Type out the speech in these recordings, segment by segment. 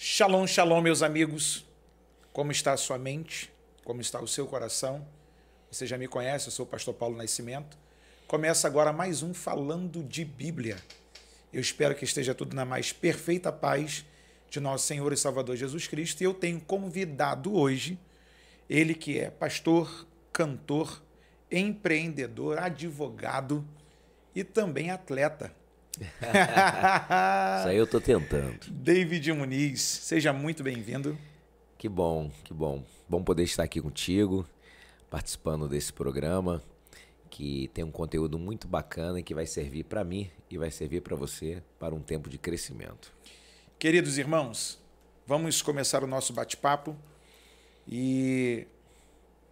Shalom, shalom, meus amigos. Como está a sua mente? Como está o seu coração? Você já me conhece, eu sou o pastor Paulo Nascimento. Começa agora mais um Falando de Bíblia. Eu espero que esteja tudo na mais perfeita paz de nosso Senhor e Salvador Jesus Cristo. E eu tenho convidado hoje ele que é pastor, cantor, empreendedor, advogado e também atleta. Isso aí eu estou tentando. David Muniz, seja muito bem-vindo. Que bom, que bom. Bom poder estar aqui contigo, participando desse programa que tem um conteúdo muito bacana e que vai servir para mim e vai servir para você para um tempo de crescimento. Queridos irmãos, vamos começar o nosso bate-papo e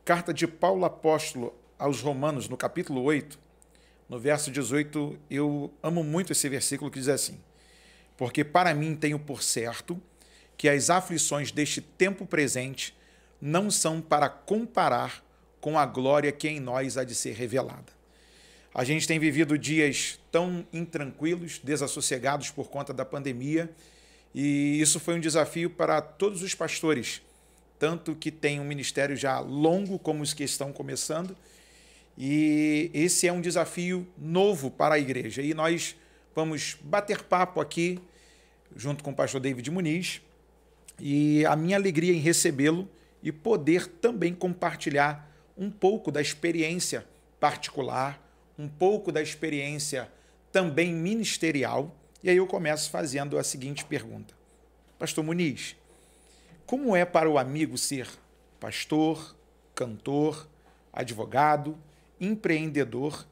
carta de Paulo apóstolo aos Romanos no capítulo 8, no verso 18, eu amo muito esse versículo que diz assim: Porque para mim tenho por certo que as aflições deste tempo presente não são para comparar com a glória que em nós há de ser revelada. A gente tem vivido dias tão intranquilos, desassossegados por conta da pandemia, e isso foi um desafio para todos os pastores, tanto que têm um ministério já longo como os que estão começando e esse é um desafio novo para a igreja. E nós vamos bater papo aqui, junto com o pastor David Muniz. E a minha alegria em recebê-lo e poder também compartilhar um pouco da experiência particular, um pouco da experiência também ministerial. E aí eu começo fazendo a seguinte pergunta: Pastor Muniz, como é para o amigo ser pastor, cantor, advogado, empreendedor,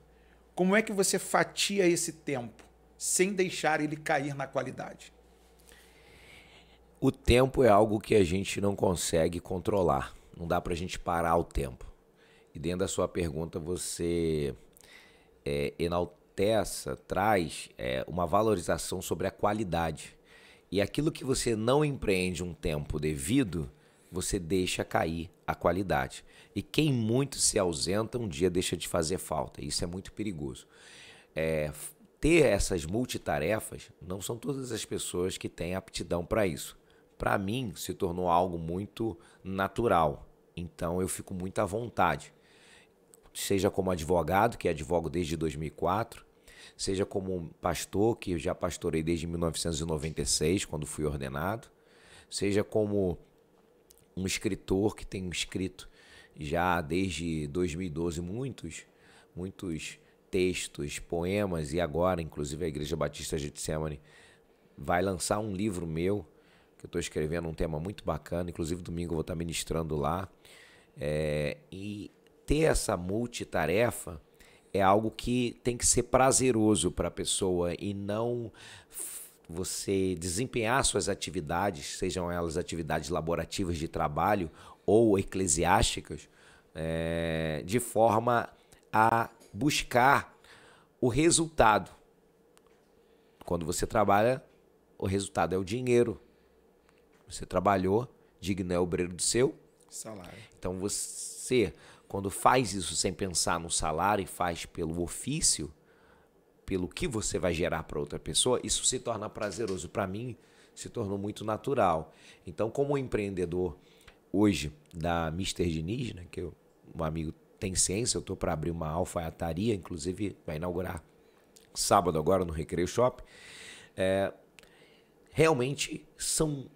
como é que você fatia esse tempo sem deixar ele cair na qualidade? O tempo é algo que a gente não consegue controlar. Não dá para a gente parar o tempo. E dentro da sua pergunta, você é, enalteça, traz é, uma valorização sobre a qualidade. E aquilo que você não empreende um tempo devido, você deixa cair a qualidade. E quem muito se ausenta, um dia deixa de fazer falta. Isso é muito perigoso. É, ter essas multitarefas, não são todas as pessoas que têm aptidão para isso. Para mim, se tornou algo muito natural. Então, eu fico muito à vontade. Seja como advogado, que é advogo desde 2004, seja como pastor, que eu já pastorei desde 1996, quando fui ordenado, seja como um escritor que tem escrito já desde 2012 muitos, muitos textos, poemas, e agora, inclusive, a Igreja Batista Getsemane vai lançar um livro meu, que eu estou escrevendo um tema muito bacana, inclusive domingo eu vou estar ministrando lá. É, e ter essa multitarefa é algo que tem que ser prazeroso para a pessoa e não você desempenhar suas atividades, sejam elas atividades laborativas de trabalho ou eclesiásticas, é, de forma a buscar o resultado. Quando você trabalha, o resultado é o dinheiro. Você trabalhou, digno é obreiro do seu salário. Então você, quando faz isso sem pensar no salário e faz pelo ofício, pelo que você vai gerar para outra pessoa, isso se torna prazeroso. Para mim, se tornou muito natural. Então, como empreendedor hoje da Mister Diniz, né, que eu, um amigo tem ciência, eu estou para abrir uma alfaiataria, inclusive vai inaugurar sábado agora no Recreio Shop. É, realmente são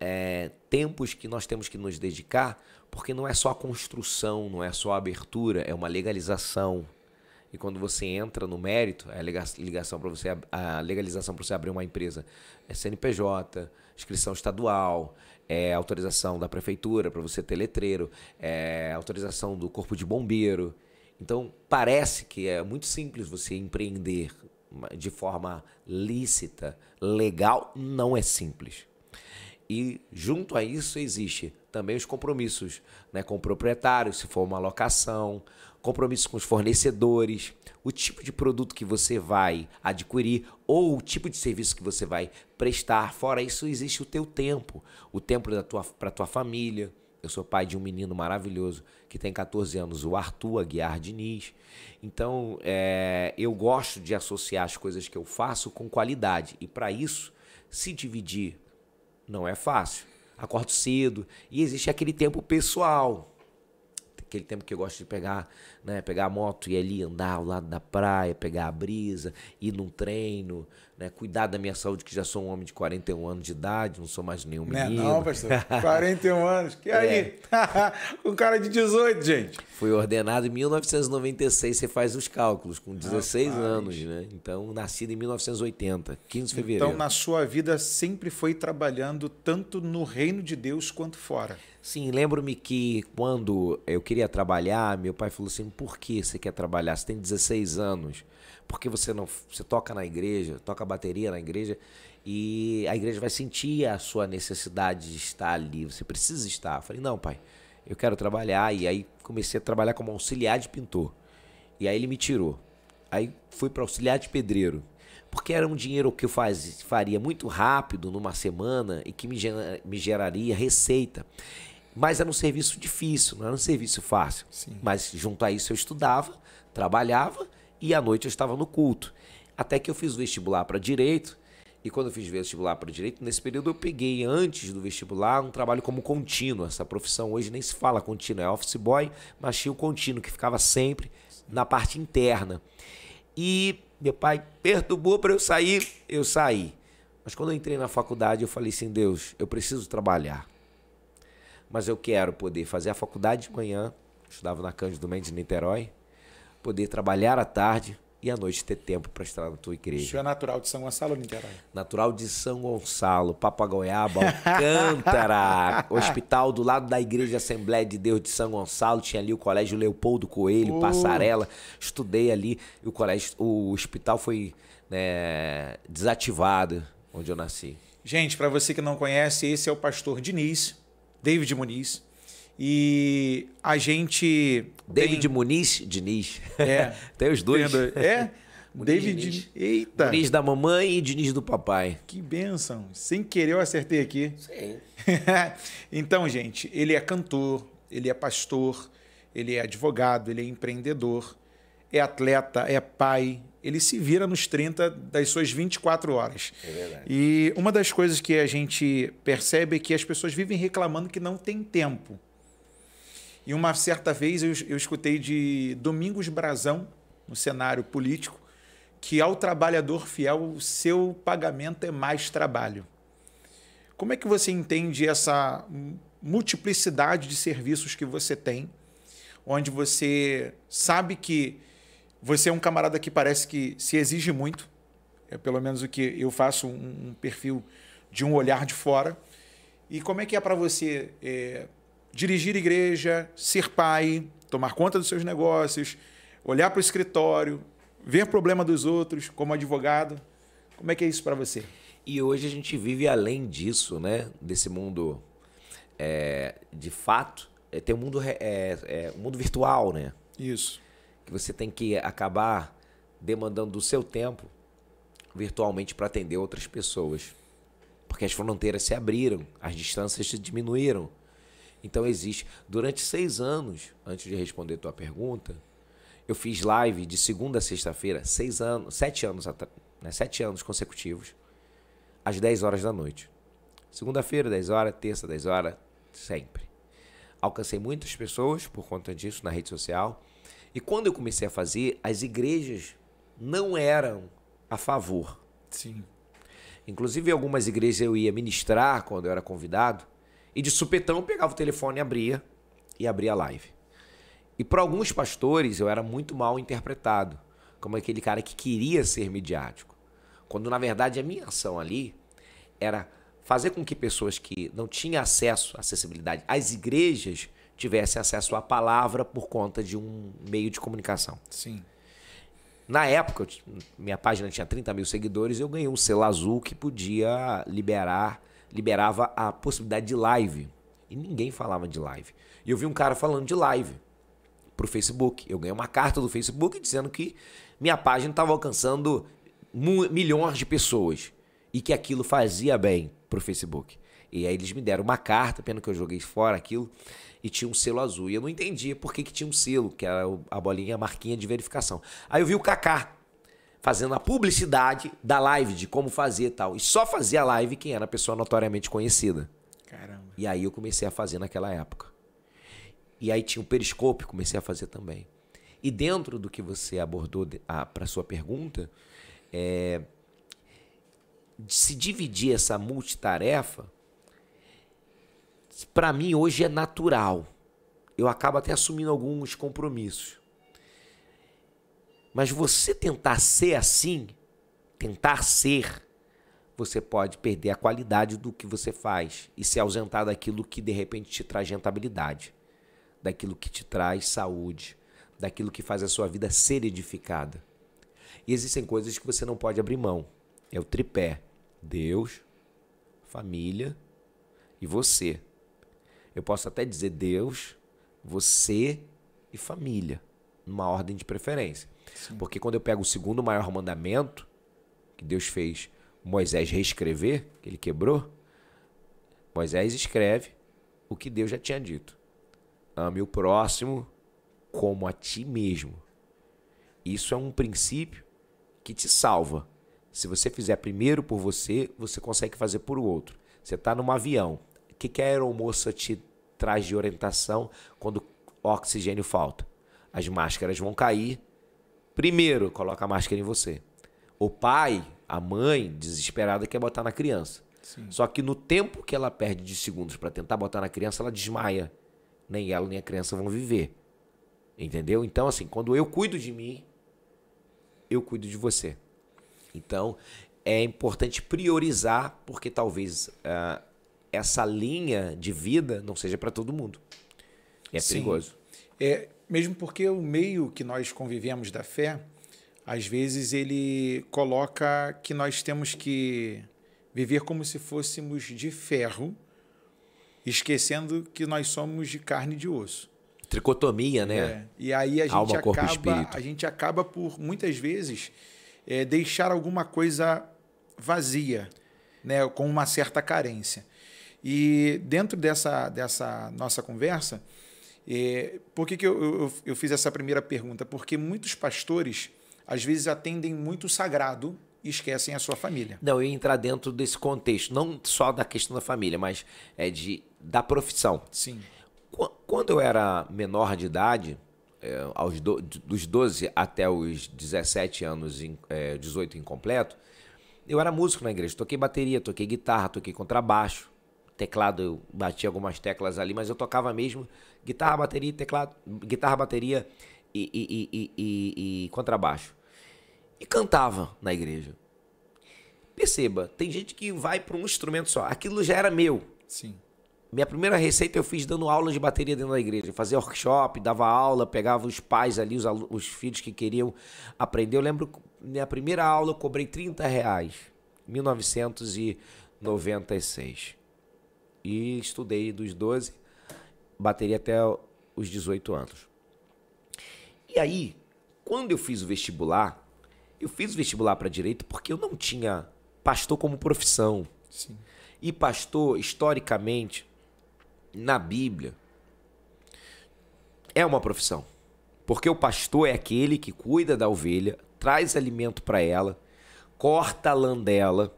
é, tempos que nós temos que nos dedicar, porque não é só a construção, não é só a abertura, é uma legalização, e quando você entra no mérito, a ligação para você, a legalização para você abrir uma empresa é CNPJ, inscrição estadual, é autorização da prefeitura para você ter letreiro, é autorização do corpo de bombeiro. Então parece que é muito simples você empreender de forma lícita, legal, não é simples. E junto a isso existe também os compromissos né, com o proprietário, se for uma locação, compromissos com os fornecedores, o tipo de produto que você vai adquirir ou o tipo de serviço que você vai prestar. Fora isso, existe o teu tempo, o tempo para tua, pra tua família. Eu sou pai de um menino maravilhoso que tem 14 anos, o Arthur Aguiar Diniz. Então, é, eu gosto de associar as coisas que eu faço com qualidade. E para isso, se dividir não é fácil. Acordo cedo e existe aquele tempo pessoal. Aquele tempo que eu gosto de pegar, né, pegar a moto e ali andar ao lado da praia, pegar a brisa, ir num treino, né, cuidar da minha saúde, que já sou um homem de 41 anos de idade, não sou mais nenhum né? menino. Não, é não pastor. 41 anos. Que é. aí? um cara de 18, gente. Fui ordenado em 1996, você faz os cálculos, com 16 Rapaz. anos, né? Então, nascido em 1980, 15 de fevereiro. Então, na sua vida sempre foi trabalhando tanto no reino de Deus quanto fora. Sim, lembro-me que quando eu queria trabalhar, meu pai falou assim: por que você quer trabalhar? Você tem 16 anos porque você não você toca na igreja, toca bateria na igreja e a igreja vai sentir a sua necessidade de estar ali, você precisa estar. Eu falei: "Não, pai, eu quero trabalhar". E aí comecei a trabalhar como auxiliar de pintor. E aí ele me tirou. Aí fui para auxiliar de pedreiro, porque era um dinheiro que eu faz, faria muito rápido, numa semana, e que me, gera, me geraria receita. Mas era um serviço difícil, não era um serviço fácil. Sim. Mas junto a isso eu estudava, trabalhava e à noite eu estava no culto. Até que eu fiz o vestibular para direito. E quando eu fiz vestibular para direito, nesse período eu peguei antes do vestibular um trabalho como contínuo. Essa profissão hoje nem se fala contínuo, é office boy, mas tinha o contínuo que ficava sempre na parte interna. E meu pai perturbou para eu sair, eu saí. Mas quando eu entrei na faculdade, eu falei assim: Deus, eu preciso trabalhar. Mas eu quero poder fazer a faculdade de manhã, estudava na Cândido Mendes, Niterói, poder trabalhar à tarde e à noite ter tempo para estar na tua igreja. Isso é natural de São Gonçalo, Niterói? Natural de São Gonçalo, Papagoiaba, Alcântara, hospital do lado da Igreja Assembleia de Deus de São Gonçalo, tinha ali o Colégio Leopoldo Coelho, Passarela, estudei ali, o colégio, o hospital foi né, desativado, onde eu nasci. Gente, para você que não conhece, esse é o pastor Diniz, David Muniz. E a gente. David tem... Muniz, Diniz. É. tem os dois. É? Muniz, David. Diniz. Eita! Diniz da mamãe e Diniz do papai. Que bênção! Sem querer eu acertei aqui. Sim. então, gente, ele é cantor, ele é pastor, ele é advogado, ele é empreendedor, é atleta, é pai. Ele se vira nos 30 das suas 24 horas. É verdade. E uma das coisas que a gente percebe é que as pessoas vivem reclamando que não tem tempo. E uma certa vez eu, eu escutei de Domingos Brazão, no cenário político, que ao trabalhador fiel o seu pagamento é mais trabalho. Como é que você entende essa multiplicidade de serviços que você tem, onde você sabe que você é um camarada que parece que se exige muito, é pelo menos o que eu faço um, perfil de um olhar de fora. E como é que é para você é, dirigir igreja, ser pai, tomar conta dos seus negócios, olhar para o escritório, ver problema dos outros como advogado. Como é que é isso para você? E hoje a gente vive além disso, né? Desse mundo é, de fato. É, tem um mundo, é, é, um mundo virtual, né? Isso. Que você tem que acabar demandando o seu tempo virtualmente para atender outras pessoas. Porque as fronteiras se abriram, as distâncias se diminuíram. Então existe. Durante seis anos, antes de responder tua pergunta, eu fiz live de segunda a sexta-feira, seis anos, sete anos, né, sete anos consecutivos, às 10 horas da noite. Segunda-feira, 10 horas, terça, 10 horas, sempre. Alcancei muitas pessoas por conta disso na rede social. E quando eu comecei a fazer, as igrejas não eram a favor. Sim. Inclusive, algumas igrejas eu ia ministrar quando eu era convidado. E de supetão eu pegava o telefone e abria, e abria a live. E para alguns pastores eu era muito mal interpretado, como aquele cara que queria ser midiático. Quando na verdade a minha ação ali era fazer com que pessoas que não tinham acesso à acessibilidade às igrejas tivessem acesso à palavra por conta de um meio de comunicação. Sim. Na época, minha página tinha 30 mil seguidores, eu ganhei um selo azul que podia liberar liberava a possibilidade de live. E ninguém falava de live. E eu vi um cara falando de live pro Facebook. Eu ganhei uma carta do Facebook dizendo que minha página estava alcançando milhões de pessoas e que aquilo fazia bem pro Facebook. E aí eles me deram uma carta, pena que eu joguei fora aquilo, e tinha um selo azul. E eu não entendia por que, que tinha um selo, que era a bolinha, a marquinha de verificação. Aí eu vi o Kaká fazendo a publicidade da live, de como fazer e tal. E só fazia a live quem era pessoa notoriamente conhecida. Caramba. E aí eu comecei a fazer naquela época. E aí tinha o Periscope, comecei a fazer também. E dentro do que você abordou para sua pergunta, é, se dividir essa multitarefa, para mim hoje é natural. Eu acabo até assumindo alguns compromissos. Mas você tentar ser assim, tentar ser, você pode perder a qualidade do que você faz e se ausentar daquilo que de repente te traz rentabilidade, daquilo que te traz saúde, daquilo que faz a sua vida ser edificada. E existem coisas que você não pode abrir mão. É o tripé: Deus, família e você. Eu posso até dizer Deus, você e família, numa ordem de preferência. Sim. Porque quando eu pego o segundo maior mandamento que Deus fez Moisés reescrever, que ele quebrou, Moisés escreve o que Deus já tinha dito. Ame o próximo como a ti mesmo. Isso é um princípio que te salva. Se você fizer primeiro por você, você consegue fazer por outro. Você está num avião. O que, que a aeromoça te traz de orientação quando oxigênio falta? As máscaras vão cair, Primeiro, coloca a máscara em você. O pai, a mãe, desesperada, quer botar na criança. Sim. Só que no tempo que ela perde de segundos para tentar botar na criança, ela desmaia. Nem ela nem a criança vão viver. Entendeu? Então, assim, quando eu cuido de mim, eu cuido de você. Então, é importante priorizar, porque talvez uh, essa linha de vida não seja para todo mundo. É Sim. perigoso. É, mesmo porque o meio que nós convivemos da fé, às vezes ele coloca que nós temos que viver como se fôssemos de ferro, esquecendo que nós somos de carne e de osso. Tricotomia, né? É. E aí a gente, Alma, acaba, a gente acaba por, muitas vezes, é, deixar alguma coisa vazia, né? com uma certa carência. E dentro dessa, dessa nossa conversa, é, por que, que eu, eu, eu fiz essa primeira pergunta? Porque muitos pastores, às vezes, atendem muito o sagrado e esquecem a sua família. Não, eu ia entrar dentro desse contexto, não só da questão da família, mas é de da profissão. Sim. Quando eu era menor de idade, é, aos do, dos 12 até os 17 anos, em, é, 18 incompleto, eu era músico na igreja. Toquei bateria, toquei guitarra, toquei contrabaixo, teclado, eu bati algumas teclas ali, mas eu tocava mesmo guitarra, bateria, teclado, guitarra, bateria e, e, e, e contrabaixo. E cantava na igreja. Perceba, tem gente que vai para um instrumento só. Aquilo já era meu. Sim. Minha primeira receita eu fiz dando aula de bateria dentro da igreja. Fazia workshop, dava aula, pegava os pais ali, os, os filhos que queriam aprender. Eu lembro, minha primeira aula eu cobrei 30 reais, 1996. E estudei dos 12 bateria até os 18 anos. E aí, quando eu fiz o vestibular, eu fiz o vestibular para direito porque eu não tinha pastor como profissão. Sim. E pastor, historicamente, na Bíblia, é uma profissão. Porque o pastor é aquele que cuida da ovelha, traz alimento para ela, corta a lã dela,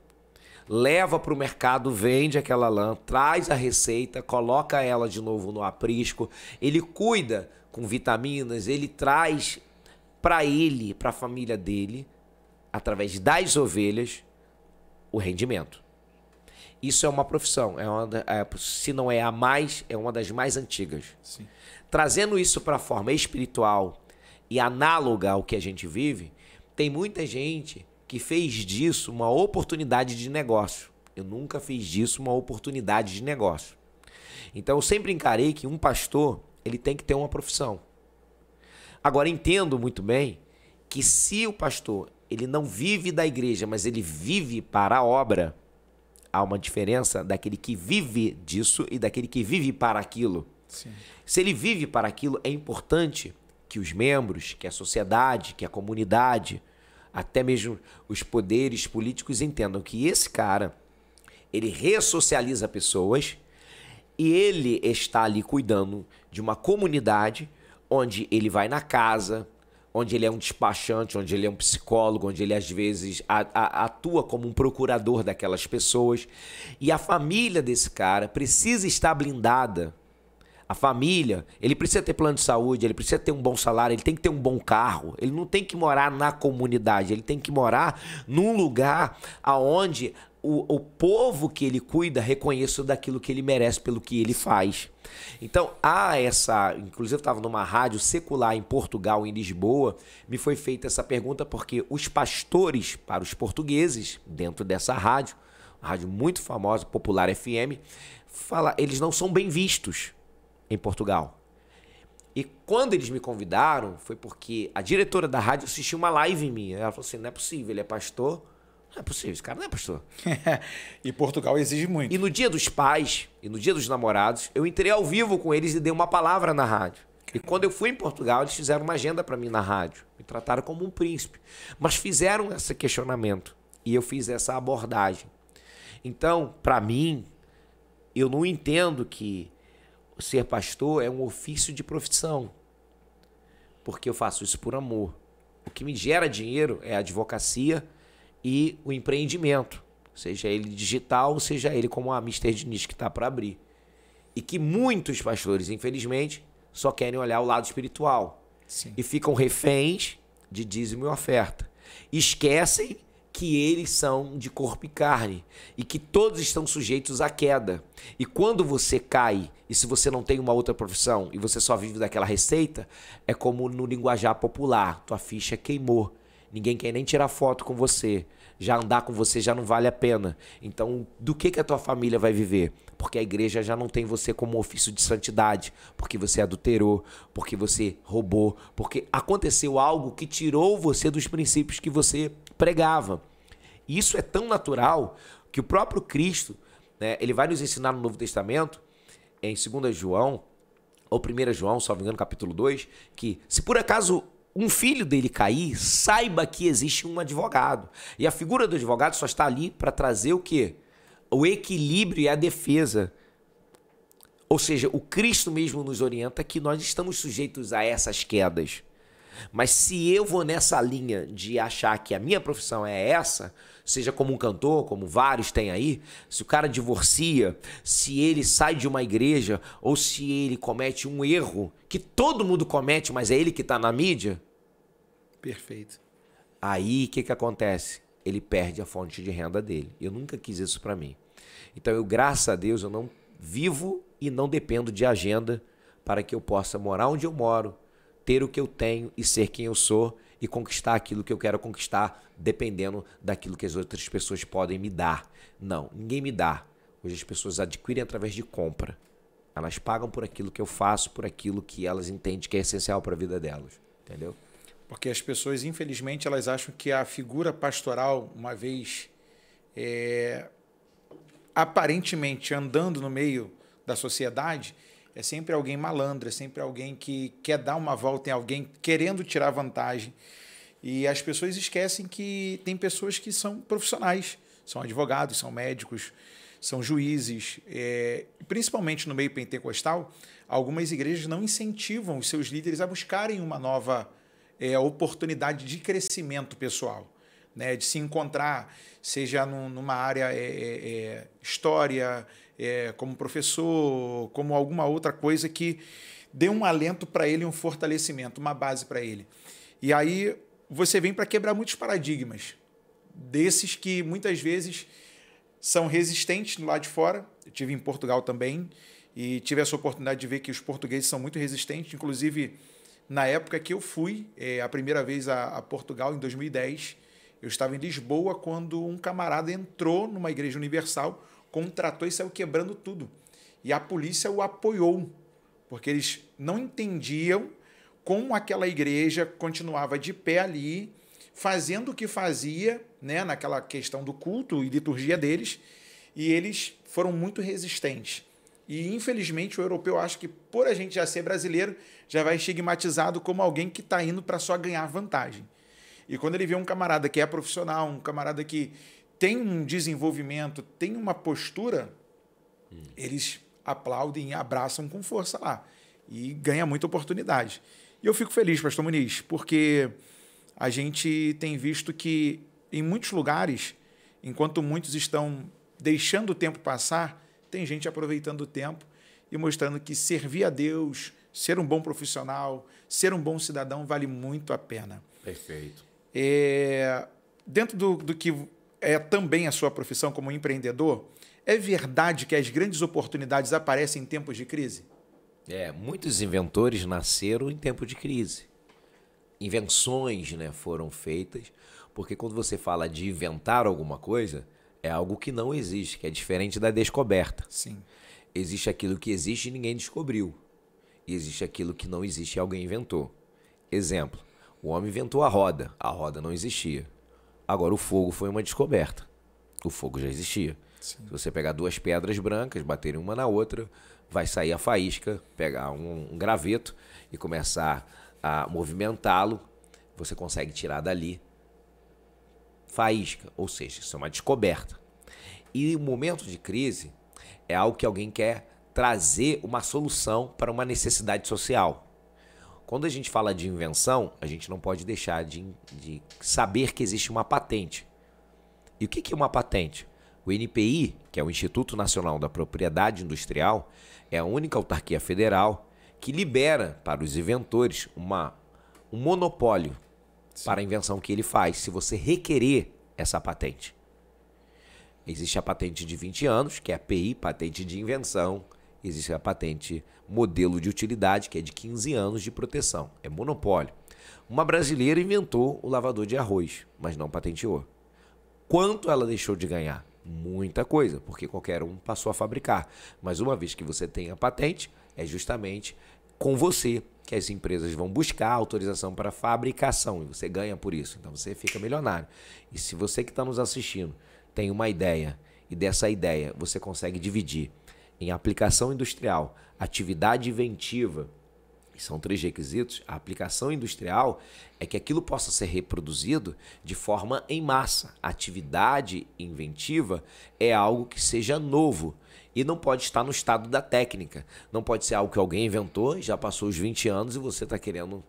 leva para o mercado, vende aquela lã, traz a receita, coloca ela de novo no aprisco, ele cuida com vitaminas, ele traz para ele, para a família dele, através das ovelhas, o rendimento. Isso é uma profissão, é uma, é, se não é a mais, é uma das mais antigas. Sim. Trazendo isso para a forma espiritual e análoga ao que a gente vive, tem muita gente que fez disso uma oportunidade de negócio. Eu nunca fiz disso uma oportunidade de negócio. Então eu sempre encarei que um pastor, ele tem que ter uma profissão. Agora entendo muito bem que se o pastor, ele não vive da igreja, mas ele vive para a obra, há uma diferença daquele que vive disso e daquele que vive para aquilo. Sim. Se ele vive para aquilo, é importante que os membros, que a sociedade, que a comunidade, até mesmo os poderes políticos entendam que esse cara ele ressocializa pessoas e ele está ali cuidando de uma comunidade onde ele vai na casa, onde ele é um despachante, onde ele é um psicólogo, onde ele às vezes atua como um procurador daquelas pessoas. E a família desse cara precisa estar blindada a família, ele precisa ter plano de saúde, ele precisa ter um bom salário, ele tem que ter um bom carro, ele não tem que morar na comunidade, ele tem que morar num lugar aonde o, o povo que ele cuida reconheça daquilo que ele merece pelo que ele faz. Então, há essa. Inclusive, eu estava numa rádio secular em Portugal, em Lisboa. Me foi feita essa pergunta porque os pastores, para os portugueses, dentro dessa rádio, uma rádio muito famosa, Popular FM, fala, eles não são bem vistos em Portugal. E quando eles me convidaram, foi porque a diretora da rádio assistiu uma live em mim Ela falou assim: não é possível, ele é pastor. Não é possível, esse cara não é pastor. e Portugal exige muito. E no dia dos pais, e no dia dos namorados, eu entrei ao vivo com eles e dei uma palavra na rádio. E quando eu fui em Portugal, eles fizeram uma agenda para mim na rádio. Me trataram como um príncipe. Mas fizeram esse questionamento. E eu fiz essa abordagem. Então, para mim, eu não entendo que ser pastor é um ofício de profissão. Porque eu faço isso por amor. O que me gera dinheiro é a advocacia e o empreendimento. Seja ele digital, seja ele como a Mister Diniz que está para abrir. E que muitos pastores, infelizmente, só querem olhar o lado espiritual. Sim. E ficam reféns de dízimo e oferta. Esquecem que eles são de corpo e carne e que todos estão sujeitos à queda. E quando você cai, e se você não tem uma outra profissão e você só vive daquela receita, é como no linguajar popular: tua ficha queimou. Ninguém quer nem tirar foto com você. Já andar com você já não vale a pena. Então, do que, que a tua família vai viver? porque a igreja já não tem você como ofício de santidade, porque você adulterou, porque você roubou, porque aconteceu algo que tirou você dos princípios que você pregava. E isso é tão natural que o próprio Cristo, né, ele vai nos ensinar no Novo Testamento, em 2 João, ou 1 João, salvo engano, capítulo 2, que se por acaso um filho dele cair, saiba que existe um advogado. E a figura do advogado só está ali para trazer o quê? o equilíbrio e a defesa. Ou seja, o Cristo mesmo nos orienta que nós estamos sujeitos a essas quedas. Mas se eu vou nessa linha de achar que a minha profissão é essa, seja como um cantor, como vários têm aí, se o cara divorcia, se ele sai de uma igreja ou se ele comete um erro que todo mundo comete, mas é ele que está na mídia. Perfeito. Aí o que, que acontece? Ele perde a fonte de renda dele. Eu nunca quis isso para mim. Então eu, graças a Deus, eu não vivo e não dependo de agenda para que eu possa morar onde eu moro, ter o que eu tenho e ser quem eu sou e conquistar aquilo que eu quero conquistar, dependendo daquilo que as outras pessoas podem me dar. Não, ninguém me dá. Hoje as pessoas adquirem através de compra. Elas pagam por aquilo que eu faço, por aquilo que elas entendem que é essencial para a vida delas, entendeu? Porque as pessoas, infelizmente, elas acham que a figura pastoral, uma vez é, aparentemente andando no meio da sociedade, é sempre alguém malandro, é sempre alguém que quer dar uma volta em alguém, querendo tirar vantagem. E as pessoas esquecem que tem pessoas que são profissionais, são advogados, são médicos, são juízes. É, principalmente no meio pentecostal, algumas igrejas não incentivam os seus líderes a buscarem uma nova é, oportunidade de crescimento pessoal né, de se encontrar, seja num, numa área é, é, é, história, é, como professor, como alguma outra coisa que dê um alento para ele, um fortalecimento, uma base para ele. E aí você vem para quebrar muitos paradigmas, desses que muitas vezes são resistentes do lado de fora. Eu tive em Portugal também e tive essa oportunidade de ver que os portugueses são muito resistentes, inclusive na época que eu fui é, a primeira vez a, a Portugal em 2010 eu estava em Lisboa quando um camarada entrou numa igreja universal, contratou e saiu quebrando tudo. E a polícia o apoiou, porque eles não entendiam como aquela igreja continuava de pé ali, fazendo o que fazia, né, naquela questão do culto e liturgia deles, e eles foram muito resistentes. E infelizmente o europeu acho que por a gente já ser brasileiro já vai estigmatizado como alguém que está indo para só ganhar vantagem. E quando ele vê um camarada que é profissional, um camarada que tem um desenvolvimento, tem uma postura, hum. eles aplaudem e abraçam com força lá. E ganha muita oportunidade. E eu fico feliz, pastor Muniz, porque a gente tem visto que em muitos lugares, enquanto muitos estão deixando o tempo passar, tem gente aproveitando o tempo e mostrando que servir a Deus, ser um bom profissional, ser um bom cidadão vale muito a pena. Perfeito. É, dentro do, do que é também a sua profissão como empreendedor, é verdade que as grandes oportunidades aparecem em tempos de crise? É, muitos inventores nasceram em tempo de crise. Invenções né, foram feitas, porque quando você fala de inventar alguma coisa, é algo que não existe, que é diferente da descoberta. Sim. Existe aquilo que existe e ninguém descobriu. E existe aquilo que não existe e alguém inventou. Exemplo, o homem inventou a roda. A roda não existia. Agora, o fogo foi uma descoberta. O fogo já existia. Sim. Se você pegar duas pedras brancas, baterem uma na outra, vai sair a faísca, pegar um, um graveto e começar a movimentá-lo, você consegue tirar dali faísca. Ou seja, isso é uma descoberta. E o momento de crise é algo que alguém quer trazer uma solução para uma necessidade social. Quando a gente fala de invenção, a gente não pode deixar de, de saber que existe uma patente. E o que é uma patente? O INPI, que é o Instituto Nacional da Propriedade Industrial, é a única autarquia federal que libera para os inventores uma, um monopólio Sim. para a invenção que ele faz, se você requerer essa patente. Existe a patente de 20 anos, que é a PI, patente de invenção existe a patente modelo de utilidade, que é de 15 anos de proteção, é monopólio. Uma brasileira inventou o lavador de arroz, mas não patenteou. Quanto ela deixou de ganhar? Muita coisa, porque qualquer um passou a fabricar. Mas uma vez que você tem a patente, é justamente com você que as empresas vão buscar autorização para fabricação e você ganha por isso. Então você fica milionário. E se você que está nos assistindo tem uma ideia e dessa ideia você consegue dividir em aplicação industrial, atividade inventiva, são três requisitos, a aplicação industrial é que aquilo possa ser reproduzido de forma em massa. atividade inventiva é algo que seja novo e não pode estar no estado da técnica. Não pode ser algo que alguém inventou, já passou os 20 anos e você está querendo.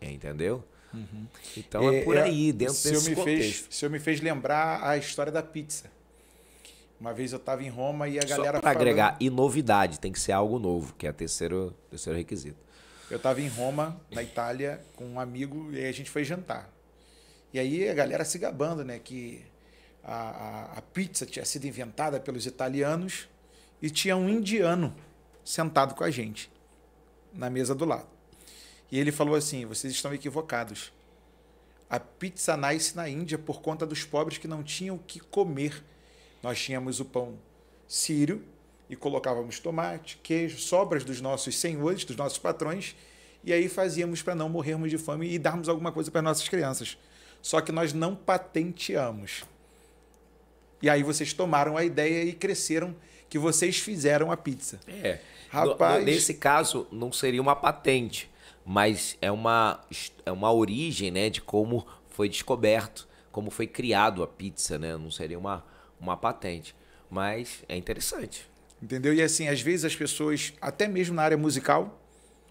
É, entendeu? Uhum. Então é, é, por é, aí, dentro desse me contexto. Fez, o senhor me fez lembrar a história da pizza. Uma vez eu estava em Roma e a galera. Só para falando... agregar, e novidade, tem que ser algo novo, que é o terceiro, terceiro requisito. Eu estava em Roma, na Itália, com um amigo e a gente foi jantar. E aí a galera se gabando, né? Que a, a, a pizza tinha sido inventada pelos italianos e tinha um indiano sentado com a gente na mesa do lado. E ele falou assim: vocês estão equivocados. A pizza nasce na Índia por conta dos pobres que não tinham o que comer nós tínhamos o pão sírio e colocávamos tomate, queijo, sobras dos nossos senhores, dos nossos patrões, e aí fazíamos para não morrermos de fome e darmos alguma coisa para nossas crianças. Só que nós não patenteamos. E aí vocês tomaram a ideia e cresceram que vocês fizeram a pizza. É. Rapaz. Nesse caso, não seria uma patente, mas é uma, é uma origem né, de como foi descoberto, como foi criado a pizza, né? Não seria uma, uma patente. Mas é interessante. Entendeu? E assim, às vezes as pessoas, até mesmo na área musical,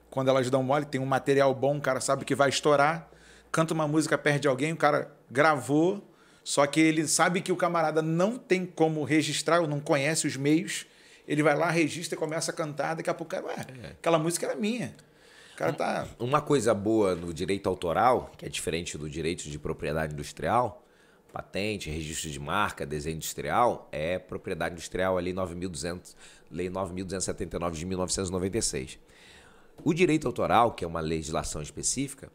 quando elas dão mole, tem um material bom, o cara sabe que vai estourar, canta uma música, perde alguém, o cara gravou, só que ele sabe que o camarada não tem como registrar ou não conhece os meios, ele vai lá, registra e começa a cantar, daqui a pouco, ué, é. aquela música era minha. O cara tá... Uma coisa boa no direito autoral, que é diferente do direito de propriedade industrial, patente, registro de marca, desenho industrial, é propriedade industrial ali é lei 9279 de 1996. O direito autoral, que é uma legislação específica,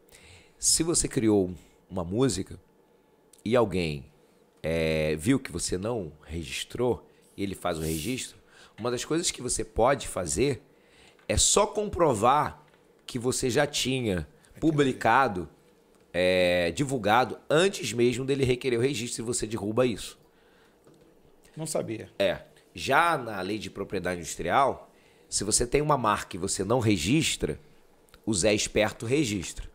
se você criou uma música e alguém é, viu que você não registrou, e ele faz o registro, uma das coisas que você pode fazer é só comprovar que você já tinha publicado é, divulgado antes mesmo dele requerer o registro e você derruba isso. Não sabia. É. Já na lei de propriedade industrial, se você tem uma marca e você não registra, o Zé Esperto registra.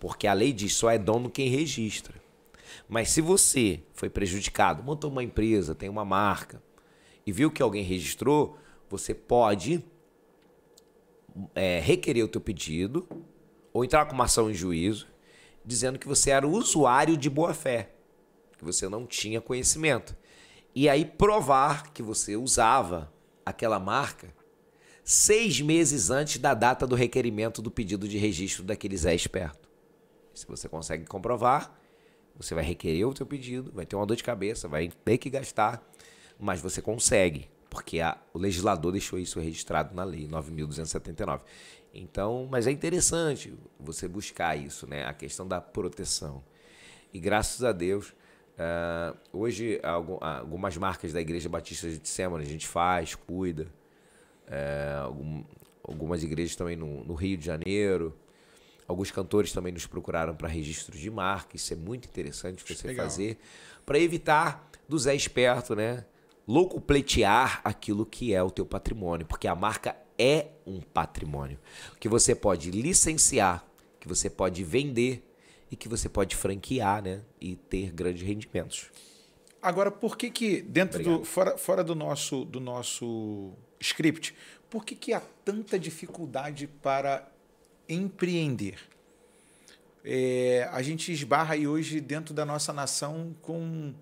Porque a lei diz só é dono quem registra. Mas se você foi prejudicado, montou uma empresa, tem uma marca e viu que alguém registrou, você pode é, requerer o teu pedido ou entrar com uma ação em juízo, dizendo que você era usuário de boa-fé, que você não tinha conhecimento. E aí provar que você usava aquela marca seis meses antes da data do requerimento do pedido de registro daquele Zé Esperto. Se você consegue comprovar, você vai requerer o seu pedido, vai ter uma dor de cabeça, vai ter que gastar, mas você consegue, porque a, o legislador deixou isso registrado na Lei 9.279. Então, mas é interessante você buscar isso, né? A questão da proteção. E graças a Deus, uh, hoje algumas marcas da Igreja Batista de Semana a gente faz, cuida. Uh, algum, algumas igrejas também no, no, Rio de Janeiro. Alguns cantores também nos procuraram para registros de marca. Isso é muito interessante você Legal. fazer para evitar do Zé Esperto, né? Louco pleitear aquilo que é o teu patrimônio, porque a marca é um patrimônio que você pode licenciar, que você pode vender e que você pode franquear, né? E ter grandes rendimentos. Agora, por que que dentro Obrigado. do fora, fora do nosso do nosso script, por que que há tanta dificuldade para empreender? É, a gente esbarra aí hoje dentro da nossa nação com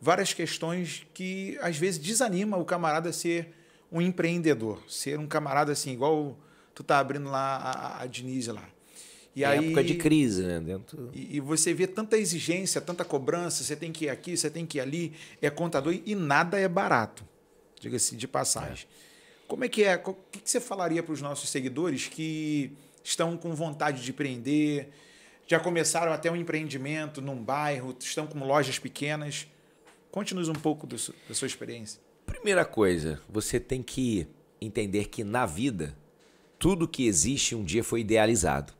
várias questões que às vezes desanima o camarada a ser um empreendedor, ser um camarada assim, igual tu tá abrindo lá a, a lá. E é aí, época de crise, né? Dentro... E, e, você vê tanta exigência, tanta cobrança, você tem que ir aqui, você tem que ir ali, é contador e nada é barato, diga-se de passagem. É. Como é que é? O que você falaria para os nossos seguidores que estão com vontade de empreender, já começaram até um empreendimento num bairro, estão com lojas pequenas? Conte-nos um pouco do, da sua experiência. Primeira coisa, você tem que entender que na vida, tudo que existe um dia foi idealizado.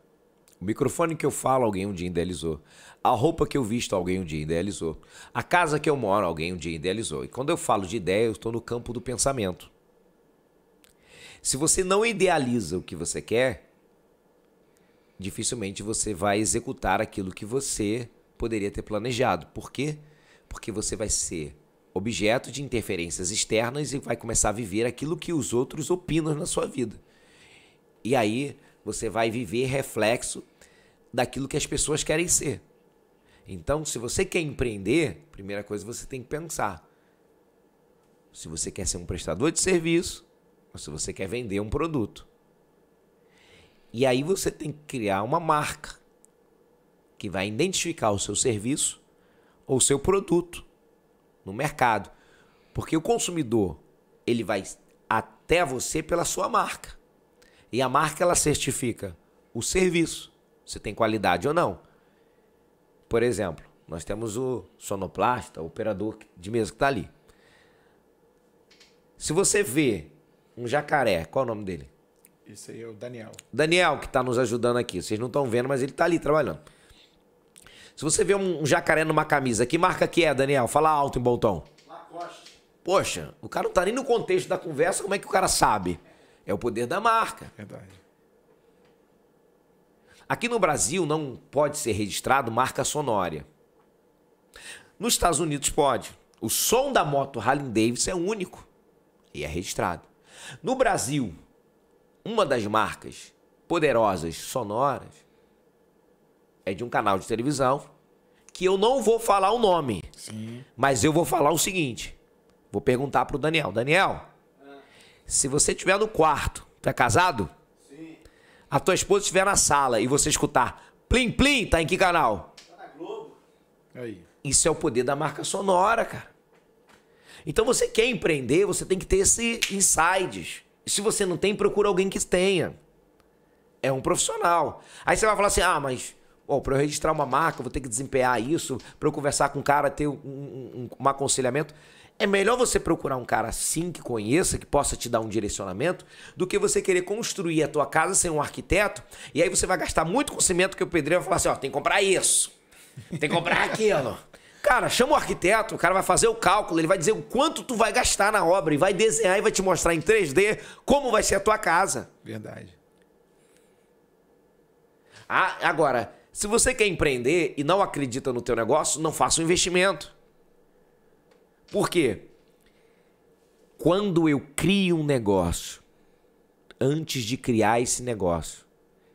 O microfone que eu falo, alguém um dia idealizou. A roupa que eu visto, alguém um dia idealizou. A casa que eu moro, alguém um dia idealizou. E quando eu falo de ideia, eu estou no campo do pensamento. Se você não idealiza o que você quer, dificilmente você vai executar aquilo que você poderia ter planejado. Por quê? Porque você vai ser objeto de interferências externas e vai começar a viver aquilo que os outros opinam na sua vida. E aí você vai viver reflexo daquilo que as pessoas querem ser. Então, se você quer empreender, primeira coisa você tem que pensar. Se você quer ser um prestador de serviço ou se você quer vender um produto. E aí você tem que criar uma marca que vai identificar o seu serviço ou o seu produto no mercado. Porque o consumidor, ele vai até você pela sua marca. E a marca ela certifica o serviço, se tem qualidade ou não. Por exemplo, nós temos o sonoplasta, o operador de mesa que está ali. Se você vê um jacaré, qual é o nome dele? Esse aí é o Daniel. Daniel, que está nos ajudando aqui. Vocês não estão vendo, mas ele está ali trabalhando. Se você vê um jacaré numa camisa, que marca que é, Daniel? Fala alto em bom tom. Lacoste. Poxa, o cara não tá nem no contexto da conversa, como é que o cara sabe? É o poder da marca. Verdade. Aqui no Brasil não pode ser registrado marca sonória. Nos Estados Unidos pode. O som da moto Harley Davidson é único e é registrado. No Brasil, uma das marcas poderosas sonoras é de um canal de televisão que eu não vou falar o nome. Sim. Mas eu vou falar o seguinte. Vou perguntar pro Daniel. Daniel, ah. se você estiver no quarto, tu é casado? Sim. A tua esposa estiver na sala e você escutar Plim Plim, tá em que canal? Tá na Globo. Aí. Isso é o poder da marca sonora, cara. Então você quer empreender, você tem que ter esse insights. Se você não tem, procura alguém que tenha. É um profissional. Aí você vai falar assim: ah, mas Oh, para eu registrar uma marca, vou ter que desempenhar isso, para eu conversar com um cara, ter um, um, um, aconselhamento. É melhor você procurar um cara assim que conheça, que possa te dar um direcionamento, do que você querer construir a tua casa sem um arquiteto, e aí você vai gastar muito com cimento que o pedreiro vai falar assim, ó, oh, tem que comprar isso, tem que comprar aquilo. Cara, chama o arquiteto, o cara vai fazer o cálculo, ele vai dizer o quanto tu vai gastar na obra, e vai desenhar e vai te mostrar em 3D como vai ser a tua casa. Verdade. Ah, agora, se você quer empreender e não acredita no teu negócio, não faça um investimento. Por quê? Quando eu crio um negócio, antes de criar esse negócio,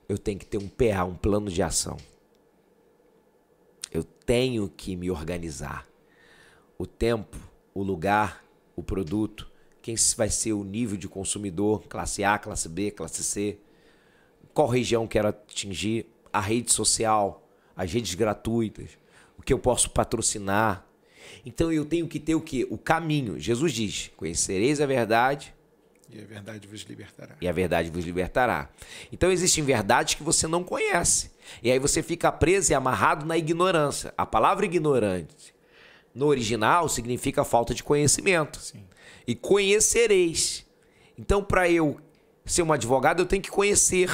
eu tenho que ter um PA, um plano de ação. Eu tenho que me organizar. O tempo, o lugar, o produto, quem vai ser o nível de consumidor, classe A, classe B, classe C, qual região quero atingir, a rede social, as redes gratuitas, o que eu posso patrocinar. Então eu tenho que ter o quê? O caminho. Jesus diz: conhecereis a verdade. E a verdade vos libertará. E a verdade vos libertará. Então existem verdades que você não conhece. E aí você fica preso e amarrado na ignorância. A palavra ignorante no original significa falta de conhecimento. Sim. E conhecereis. Então, para eu ser um advogado, eu tenho que conhecer.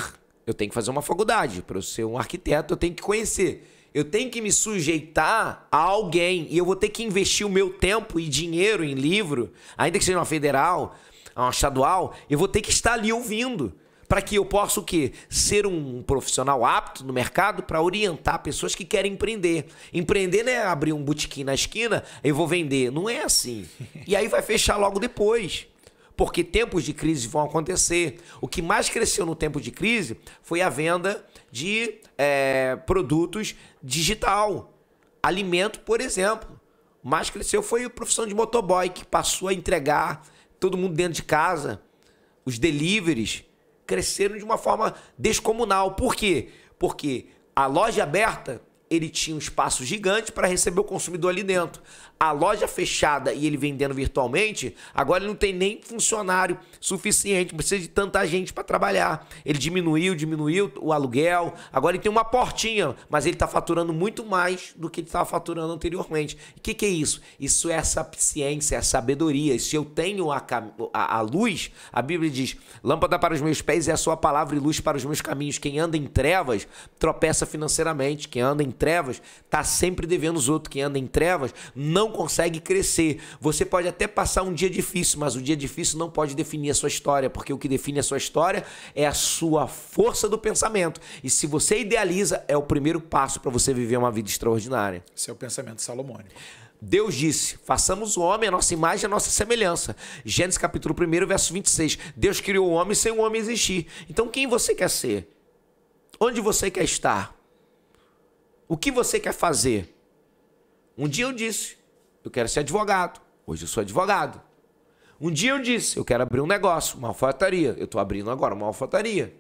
Eu tenho que fazer uma faculdade. Para eu ser um arquiteto, eu tenho que conhecer. Eu tenho que me sujeitar a alguém. E eu vou ter que investir o meu tempo e dinheiro em livro, ainda que seja uma federal, uma estadual, eu vou ter que estar ali ouvindo. Para que eu possa o quê? Ser um profissional apto no mercado para orientar pessoas que querem empreender. Empreender não é abrir um botequim na esquina, eu vou vender. Não é assim. E aí vai fechar logo depois porque tempos de crise vão acontecer. O que mais cresceu no tempo de crise foi a venda de é, produtos digital. Alimento, por exemplo. O mais cresceu foi a profissão de motoboy, que passou a entregar todo mundo dentro de casa. Os deliveries cresceram de uma forma descomunal. Por quê? Porque a loja aberta ele tinha um espaço gigante para receber o consumidor ali dentro a loja fechada e ele vendendo virtualmente, agora ele não tem nem funcionário suficiente, precisa de tanta gente para trabalhar. Ele diminuiu, diminuiu o aluguel, agora ele tem uma portinha, mas ele está faturando muito mais do que ele estava faturando anteriormente. O que, que, é isso? Isso é sapiência, é sabedoria. E se eu tenho a, a, a luz, a Bíblia diz: lâmpada para os meus pés é a sua palavra e luz para os meus caminhos. Quem anda em trevas tropeça financeiramente, quem anda em trevas está sempre devendo os outros. Quem anda em trevas não consegue crescer. Você pode até passar um dia difícil, mas o dia difícil não pode definir a sua história, porque o que define a sua história é a sua força do pensamento. E se você idealiza, é o primeiro passo para você viver uma vida extraordinária. Seu é pensamento salomônico. Deus disse: façamos o homem a nossa imagem, a nossa semelhança. Gênesis capítulo 1, verso 26. Deus criou o homem sem o homem existir. Então, quem você quer ser? Onde você quer estar? O que você quer fazer? Um dia eu disse: eu quero ser advogado. Hoje eu sou advogado. Um dia eu disse, eu quero abrir um negócio, uma alfataria. Eu estou abrindo agora uma alfataria.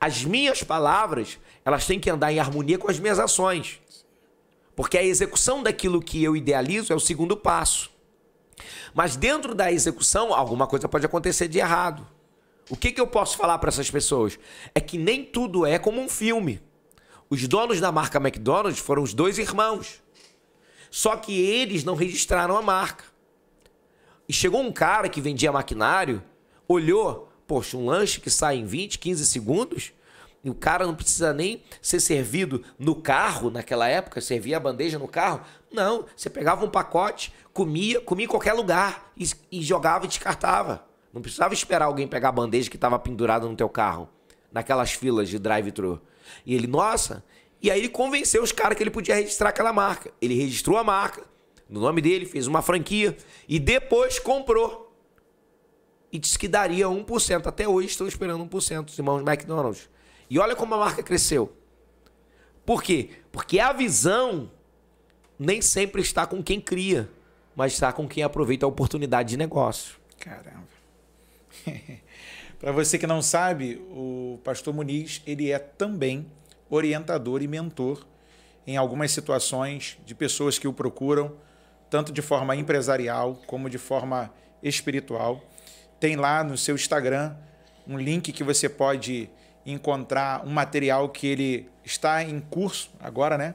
As minhas palavras, elas têm que andar em harmonia com as minhas ações. Porque a execução daquilo que eu idealizo é o segundo passo. Mas dentro da execução, alguma coisa pode acontecer de errado. O que, que eu posso falar para essas pessoas? É que nem tudo é como um filme. Os donos da marca McDonald's foram os dois irmãos. Só que eles não registraram a marca. E chegou um cara que vendia maquinário, olhou, poxa, um lanche que sai em 20, 15 segundos, e o cara não precisa nem ser servido no carro naquela época, servia a bandeja no carro. Não, você pegava um pacote, comia, comia em qualquer lugar e, e jogava e descartava. Não precisava esperar alguém pegar a bandeja que estava pendurada no teu carro, naquelas filas de drive-thru. E ele, nossa, e aí ele convenceu os caras que ele podia registrar aquela marca. Ele registrou a marca no nome dele, fez uma franquia e depois comprou. E disse que daria 1%. Até hoje estão esperando 1% os irmãos McDonald's. E olha como a marca cresceu. Por quê? Porque a visão nem sempre está com quem cria, mas está com quem aproveita a oportunidade de negócio. Caramba. Para você que não sabe, o pastor Muniz, ele é também orientador e mentor em algumas situações de pessoas que o procuram, tanto de forma empresarial como de forma espiritual. Tem lá no seu Instagram um link que você pode encontrar um material que ele está em curso agora, né?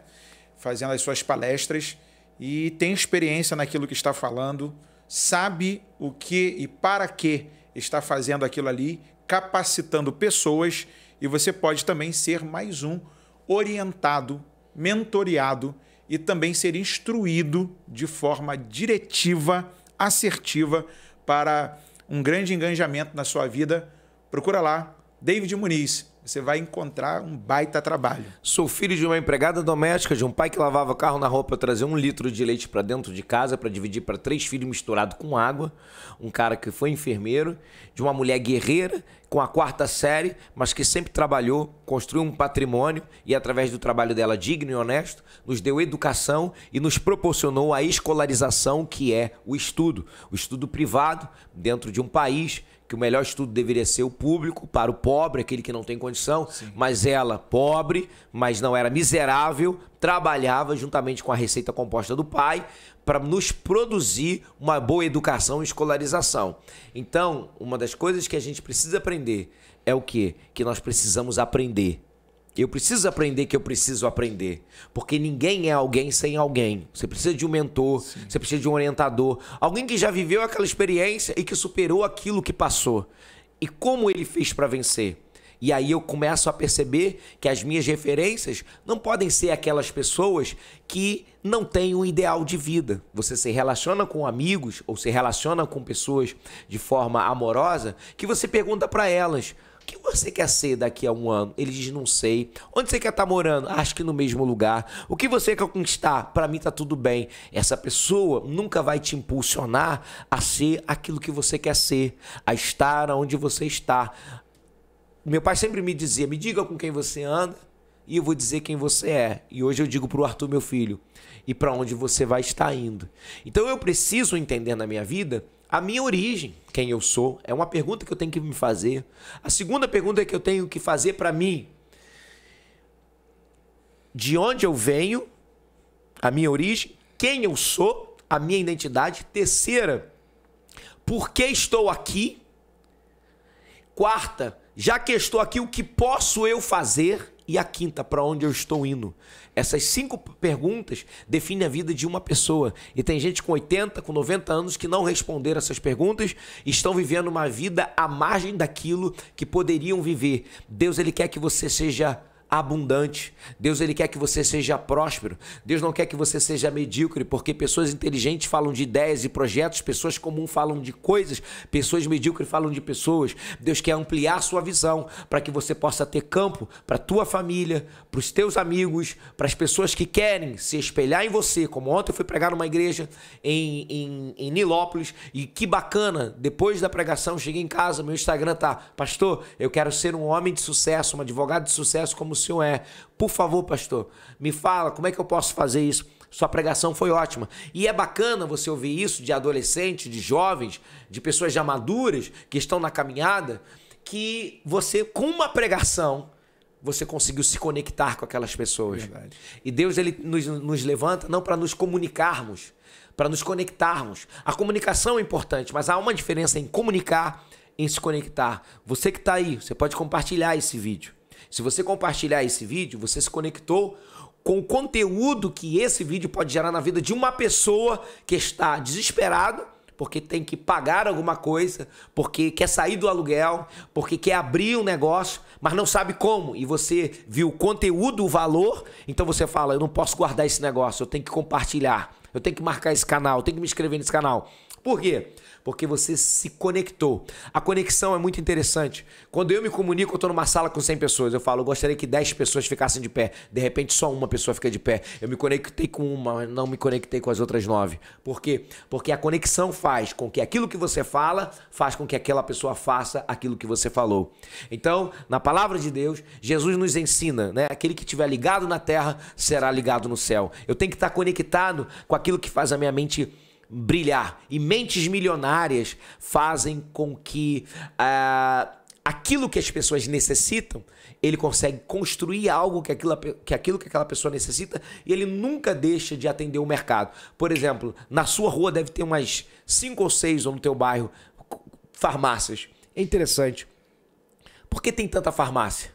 Fazendo as suas palestras e tem experiência naquilo que está falando, sabe o que e para que está fazendo aquilo ali, capacitando pessoas e você pode também ser mais um orientado, mentoreado e também ser instruído de forma diretiva, assertiva para um grande engajamento na sua vida. Procura lá, David Muniz, você vai encontrar um baita trabalho. Sou filho de uma empregada doméstica, de um pai que lavava carro na roupa, trazer um litro de leite para dentro de casa para dividir para três filhos misturado com água, um cara que foi enfermeiro, de uma mulher guerreira com a quarta série, mas que sempre trabalhou, construiu um patrimônio e através do trabalho dela digno e honesto, nos deu educação e nos proporcionou a escolarização que é o estudo, o estudo privado dentro de um país que o melhor estudo deveria ser o público para o pobre, aquele que não tem condição, Sim. mas ela, pobre, mas não era miserável, trabalhava juntamente com a receita composta do pai para nos produzir uma boa educação e escolarização. Então, uma das coisas que a gente precisa aprender é o quê? Que nós precisamos aprender eu preciso aprender que eu preciso aprender. Porque ninguém é alguém sem alguém. Você precisa de um mentor, Sim. você precisa de um orientador. Alguém que já viveu aquela experiência e que superou aquilo que passou. E como ele fez para vencer? E aí eu começo a perceber que as minhas referências não podem ser aquelas pessoas que não têm um ideal de vida. Você se relaciona com amigos ou se relaciona com pessoas de forma amorosa que você pergunta para elas: que você quer ser daqui a um ano? Ele diz, não sei. Onde você quer estar tá morando? Acho que no mesmo lugar. O que você quer conquistar? Para mim tá tudo bem. Essa pessoa nunca vai te impulsionar a ser aquilo que você quer ser, a estar onde você está. Meu pai sempre me dizia, me diga com quem você anda e eu vou dizer quem você é. E hoje eu digo para o Arthur, meu filho, e para onde você vai estar indo. Então eu preciso entender na minha vida a minha origem, quem eu sou, é uma pergunta que eu tenho que me fazer. A segunda pergunta que eu tenho que fazer para mim, de onde eu venho, a minha origem, quem eu sou, a minha identidade. Terceira, por que estou aqui? Quarta, já que estou aqui, o que posso eu fazer? e a quinta, para onde eu estou indo? Essas cinco perguntas definem a vida de uma pessoa. E tem gente com 80, com 90 anos que não responderam essas perguntas, estão vivendo uma vida à margem daquilo que poderiam viver. Deus ele quer que você seja abundante. Deus ele quer que você seja próspero. Deus não quer que você seja medíocre, porque pessoas inteligentes falam de ideias e projetos, pessoas comuns falam de coisas, pessoas medíocres falam de pessoas. Deus quer ampliar sua visão para que você possa ter campo para tua família, para os teus amigos, para as pessoas que querem se espelhar em você. Como ontem eu fui pregar numa igreja em, em, em Nilópolis e que bacana, depois da pregação cheguei em casa, meu Instagram tá, pastor, eu quero ser um homem de sucesso, um advogado de sucesso como senhor é. Por favor, pastor, me fala como é que eu posso fazer isso. Sua pregação foi ótima. E é bacana você ouvir isso de adolescentes, de jovens, de pessoas já maduras que estão na caminhada, que você, com uma pregação, você conseguiu se conectar com aquelas pessoas. Verdade. E Deus ele nos, nos levanta não para nos comunicarmos, para nos conectarmos. A comunicação é importante, mas há uma diferença em comunicar, em se conectar. Você que está aí, você pode compartilhar esse vídeo. Se você compartilhar esse vídeo, você se conectou com o conteúdo que esse vídeo pode gerar na vida de uma pessoa que está desesperado porque tem que pagar alguma coisa, porque quer sair do aluguel, porque quer abrir um negócio, mas não sabe como. E você viu o conteúdo, o valor, então você fala: eu não posso guardar esse negócio, eu tenho que compartilhar, eu tenho que marcar esse canal, eu tenho que me inscrever nesse canal. Por quê? porque você se conectou. A conexão é muito interessante. Quando eu me comunico, eu estou numa sala com 100 pessoas. Eu falo, eu gostaria que 10 pessoas ficassem de pé. De repente, só uma pessoa fica de pé. Eu me conectei com uma, não me conectei com as outras nove. Por quê? Porque a conexão faz com que aquilo que você fala faz com que aquela pessoa faça aquilo que você falou. Então, na palavra de Deus, Jesus nos ensina, né? Aquele que estiver ligado na terra será ligado no céu. Eu tenho que estar conectado com aquilo que faz a minha mente brilhar. E mentes milionárias fazem com que uh, aquilo que as pessoas necessitam, ele consegue construir algo que aquilo, que aquilo que aquela pessoa necessita e ele nunca deixa de atender o mercado. Por exemplo, na sua rua deve ter umas cinco ou seis, ou no teu bairro, farmácias. É interessante. Por que tem tanta farmácia?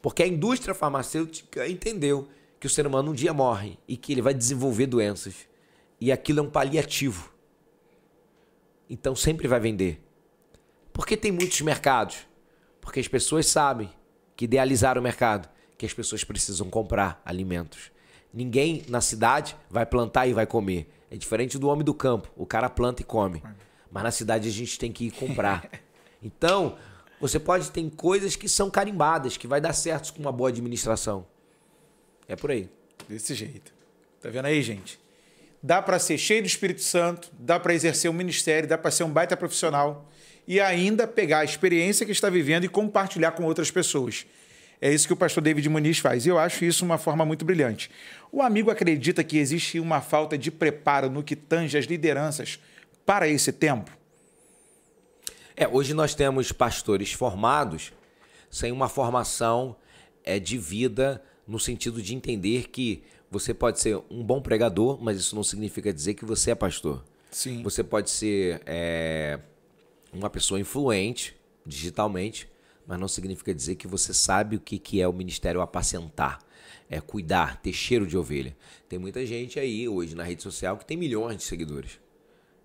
Porque a indústria farmacêutica entendeu que o ser humano um dia morre e que ele vai desenvolver doenças. E aquilo é um paliativo. Então sempre vai vender. Porque tem muitos mercados. Porque as pessoas sabem que idealizaram o mercado, que as pessoas precisam comprar alimentos. Ninguém na cidade vai plantar e vai comer. É diferente do homem do campo. O cara planta e come. Mas na cidade a gente tem que ir comprar. Então, você pode ter coisas que são carimbadas, que vai dar certo com uma boa administração. É por aí. Desse jeito. Tá vendo aí, gente? dá para ser cheio do Espírito Santo, dá para exercer um ministério, dá para ser um baita profissional e ainda pegar a experiência que está vivendo e compartilhar com outras pessoas. É isso que o pastor David Muniz faz. E eu acho isso uma forma muito brilhante. O amigo acredita que existe uma falta de preparo no que tange as lideranças para esse tempo? É, hoje nós temos pastores formados sem uma formação é, de vida no sentido de entender que você pode ser um bom pregador, mas isso não significa dizer que você é pastor. Sim. Você pode ser é, uma pessoa influente digitalmente, mas não significa dizer que você sabe o que, que é o ministério apacentar, é cuidar, ter cheiro de ovelha. Tem muita gente aí hoje na rede social que tem milhões de seguidores.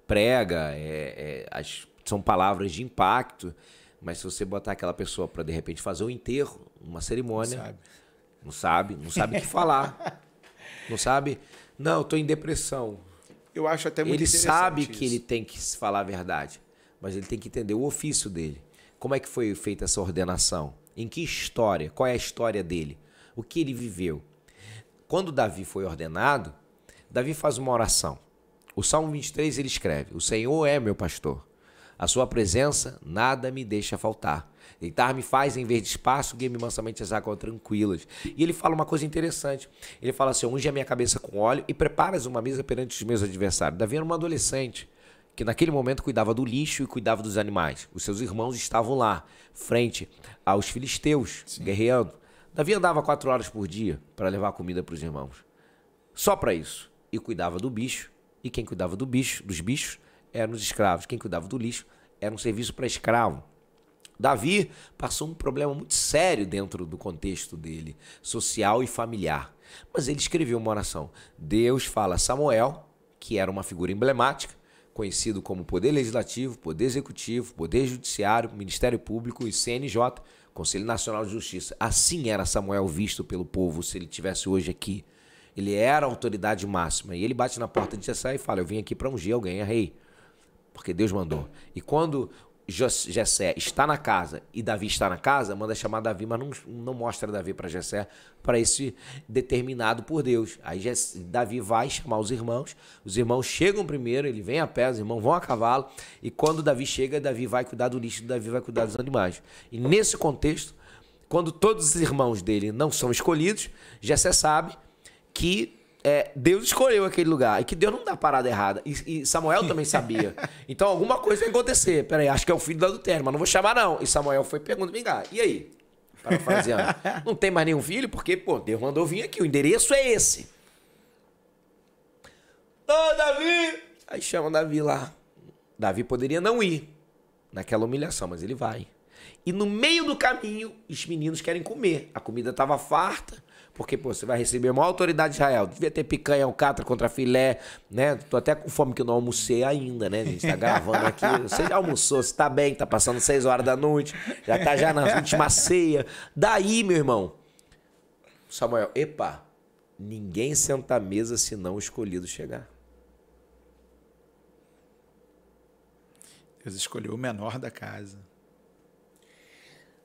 Prega, é, é, as, são palavras de impacto, mas se você botar aquela pessoa para de repente fazer um enterro, uma cerimônia, sabe. não sabe, não sabe o que falar. Não sabe? Não, estou em depressão. Eu acho até muito Ele sabe que isso. ele tem que falar a verdade, mas ele tem que entender o ofício dele. Como é que foi feita essa ordenação? Em que história? Qual é a história dele? O que ele viveu? Quando Davi foi ordenado, Davi faz uma oração. O Salmo 23 ele escreve: O Senhor é meu pastor a sua presença nada me deixa faltar. Deitar me faz em vez de espaço, guia-me mansamente as águas tranquilas. E ele fala uma coisa interessante. Ele fala assim: unge a minha cabeça com óleo e preparas uma mesa perante os meus adversários. Davi era um adolescente que naquele momento cuidava do lixo e cuidava dos animais. Os seus irmãos estavam lá, frente aos filisteus, Sim. guerreando. Davi andava quatro horas por dia para levar comida para os irmãos. Só para isso. E cuidava do bicho. E quem cuidava do bicho, dos bichos eram os escravos. Quem cuidava do lixo era um serviço para escravo. Davi passou um problema muito sério dentro do contexto dele, social e familiar. Mas ele escreveu uma oração. Deus fala a Samuel, que era uma figura emblemática, conhecido como Poder Legislativo, Poder Executivo, Poder Judiciário, Ministério Público e CNJ, Conselho Nacional de Justiça. Assim era Samuel visto pelo povo se ele tivesse hoje aqui. Ele era a autoridade máxima. E ele bate na porta de Jessé e fala: Eu vim aqui para ungir alguém a é rei porque Deus mandou. E quando Jessé está na casa e Davi está na casa, manda chamar Davi, mas não, não mostra Davi para Jessé, para esse determinado por Deus. Aí Jessé, Davi vai chamar os irmãos, os irmãos chegam primeiro, ele vem a pé, os irmãos vão a cavalo, e quando Davi chega, Davi vai cuidar do lixo, Davi vai cuidar dos animais. E nesse contexto, quando todos os irmãos dele não são escolhidos, Jessé sabe que é, Deus escolheu aquele lugar. E que Deus não dá parada errada. E, e Samuel também sabia. Então alguma coisa vai acontecer. Peraí, acho que é o filho do adultério, mas não vou chamar não. E Samuel foi perguntando, vem cá, e aí? Parafraseando. não tem mais nenhum filho, porque, pô, Deus mandou vir aqui. O endereço é esse. Ô, oh, Davi! Aí chama Davi lá. Davi poderia não ir naquela humilhação, mas ele vai. E no meio do caminho, os meninos querem comer. A comida estava farta. Porque, pô, você vai receber a maior autoridade de Israel. Devia ter picanha, alcatra contra filé, né? Tô até com fome que eu não almocei ainda, né? A gente tá gravando aqui. Você já almoçou, você tá bem, tá passando 6 horas da noite, já tá já na última ceia. Daí, meu irmão, Samuel, epa, ninguém senta à mesa se não o escolhido chegar. Deus escolheu o menor da casa.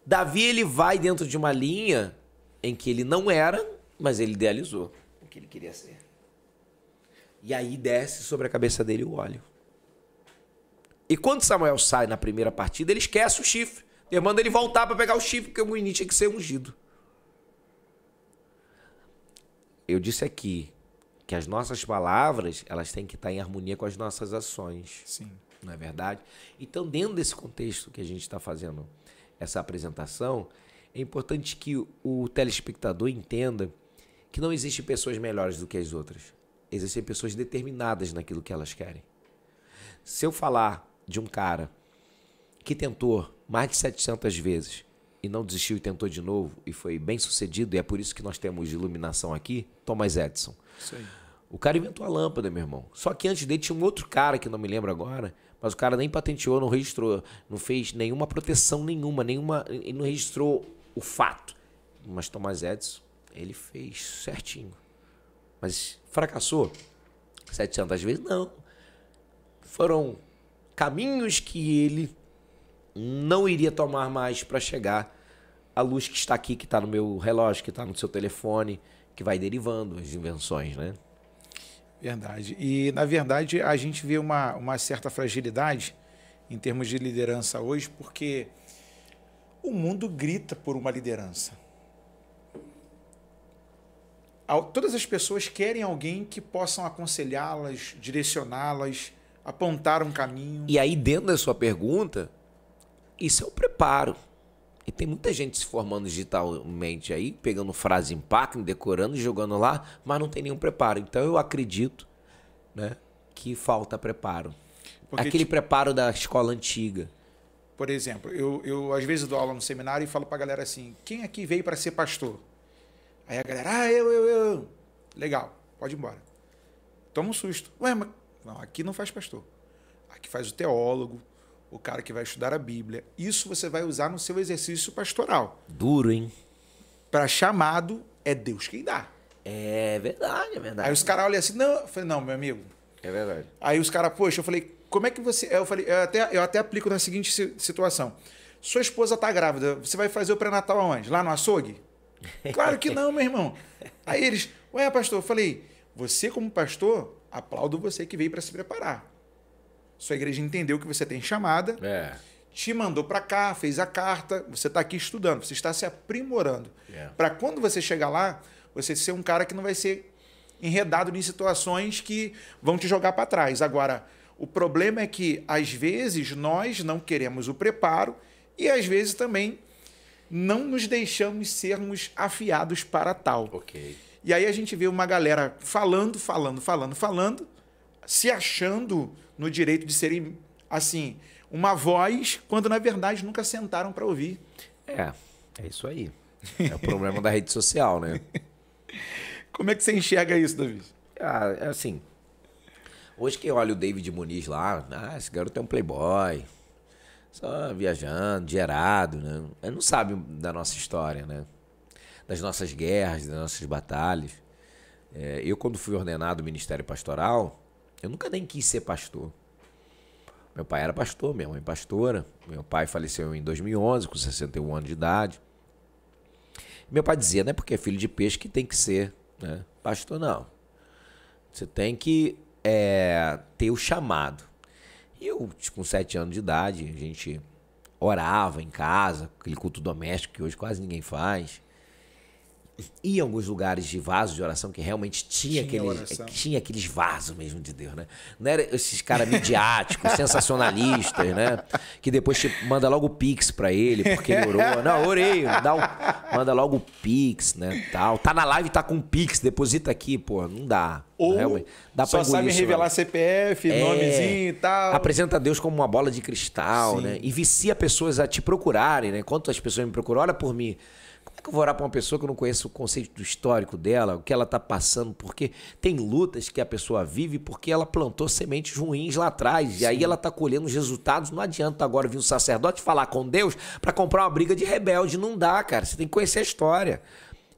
Davi ele vai dentro de uma linha em que ele não era, mas ele idealizou o que ele queria ser. E aí desce sobre a cabeça dele o óleo. E quando Samuel sai na primeira partida, ele esquece o chifre. Ele manda ele voltar para pegar o chifre, porque o menino tinha que ser ungido. Eu disse aqui que as nossas palavras, elas têm que estar em harmonia com as nossas ações. Sim. Não é verdade? Então, dentro desse contexto que a gente está fazendo essa apresentação, é importante que o telespectador entenda que não existem pessoas melhores do que as outras. Existem pessoas determinadas naquilo que elas querem. Se eu falar de um cara que tentou mais de 700 vezes e não desistiu e tentou de novo e foi bem sucedido, e é por isso que nós temos iluminação aqui, Thomas Edison. Sim. O cara inventou a lâmpada, meu irmão. Só que antes dele tinha um outro cara que não me lembro agora, mas o cara nem patenteou, não registrou, não fez nenhuma proteção nenhuma, nenhuma, ele não registrou o fato. Mas Thomas Edison, ele fez certinho. Mas fracassou 700 vezes? Não. Foram caminhos que ele não iria tomar mais para chegar à luz que está aqui, que está no meu relógio, que está no seu telefone, que vai derivando as invenções, né? Verdade. E, na verdade, a gente vê uma, uma certa fragilidade em termos de liderança hoje, porque o mundo grita por uma liderança. Todas as pessoas querem alguém que possam aconselhá-las, direcioná-las, apontar um caminho. E aí, dentro da sua pergunta, isso é o preparo. E tem muita gente se formando digitalmente aí, pegando frase impacto, decorando e jogando lá, mas não tem nenhum preparo. Então eu acredito né, que falta preparo. Porque Aquele te... preparo da escola antiga. Por exemplo, eu, eu às vezes dou aula no seminário e falo para a galera assim: quem aqui veio para ser pastor? Aí a galera, ah, eu, eu, eu. Legal, pode ir embora. Toma um susto. Ué, mas. Não, aqui não faz pastor. Aqui faz o teólogo, o cara que vai estudar a Bíblia. Isso você vai usar no seu exercício pastoral. Duro, hein? Para chamado, é Deus quem dá. É verdade, é verdade. Aí os caras olham assim, não, eu falei, não, meu amigo. É verdade. Aí os caras, poxa, eu falei, como é que você. Eu falei, eu até, eu até aplico na seguinte situação. Sua esposa está grávida, você vai fazer o pré-natal aonde? Lá no açougue? Claro que não, meu irmão. Aí eles, ué, pastor, eu falei, você como pastor, aplaudo você que veio para se preparar. Sua igreja entendeu que você tem chamada, é. te mandou para cá, fez a carta, você está aqui estudando, você está se aprimorando. É. Para quando você chegar lá, você ser um cara que não vai ser enredado em situações que vão te jogar para trás. Agora, o problema é que, às vezes, nós não queremos o preparo e, às vezes, também não nos deixamos sermos afiados para tal. Okay. E aí a gente vê uma galera falando, falando, falando, falando, se achando no direito de serem, assim, uma voz, quando na verdade nunca sentaram para ouvir. É, é isso aí. É o problema da rede social, né? Como é que você enxerga isso, Davi? Ah, é assim, Hoje quem olha o David Muniz lá, ah, esse garoto é um playboy, só viajando, gerado, né? Ele não sabe da nossa história, né? Das nossas guerras, das nossas batalhas. É, eu, quando fui ordenado ministério pastoral, eu nunca nem quis ser pastor. Meu pai era pastor, minha mãe pastora. Meu pai faleceu em 2011, com 61 anos de idade. Meu pai dizia, não é porque é filho de peixe que tem que ser né? pastor, não. Você tem que é, ter o chamado. E eu, tipo, com sete anos de idade, a gente orava em casa, aquele culto doméstico que hoje quase ninguém faz ia em alguns lugares de vasos de oração que realmente tinha, tinha aqueles, oração. tinha aqueles vasos mesmo de Deus, né? Não era esses caras midiáticos, sensacionalistas, né? Que depois te manda logo o pix pra ele, porque ele orou. Não, orei, dá um, manda logo o pix, né? Tal. Tá na live, tá com o pix, deposita aqui, pô, não dá. Ou dá só sabe isso, revelar né? CPF, é, nomezinho e tal. Apresenta Deus como uma bola de cristal, né? Sim. né? E vicia pessoas a te procurarem, né? Quantas pessoas me procuram, olha por mim que eu vou orar para uma pessoa que eu não conheço o conceito do histórico dela, o que ela está passando? Porque tem lutas que a pessoa vive porque ela plantou sementes ruins lá atrás. Sim. E aí ela está colhendo os resultados. Não adianta agora vir um sacerdote falar com Deus para comprar uma briga de rebelde. Não dá, cara. Você tem que conhecer a história.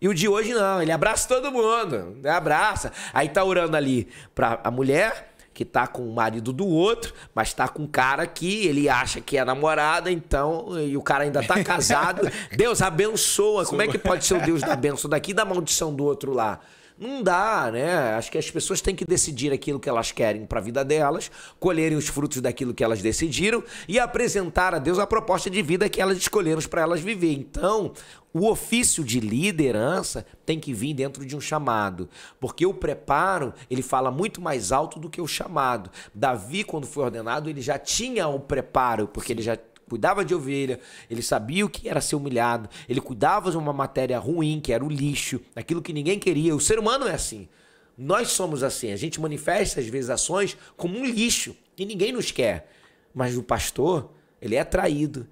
E o de hoje não, ele abraça todo mundo, abraça. Aí tá orando ali para a mulher, que tá com o marido do outro, mas tá com um cara que ele acha que é namorada, então, e o cara ainda tá casado. Deus abençoa. Como é que pode ser o Deus da benção daqui e da maldição do outro lá? Não dá, né? Acho que as pessoas têm que decidir aquilo que elas querem para a vida delas, colherem os frutos daquilo que elas decidiram e apresentar a Deus a proposta de vida que elas escolheram para elas viver. Então, o ofício de liderança tem que vir dentro de um chamado, porque o preparo, ele fala muito mais alto do que o chamado. Davi, quando foi ordenado, ele já tinha o preparo, porque ele já cuidava de ovelha, ele sabia o que era ser humilhado, ele cuidava de uma matéria ruim, que era o lixo, aquilo que ninguém queria. O ser humano é assim. Nós somos assim. A gente manifesta, às vezes, ações como um lixo e ninguém nos quer. Mas o pastor, ele é traído,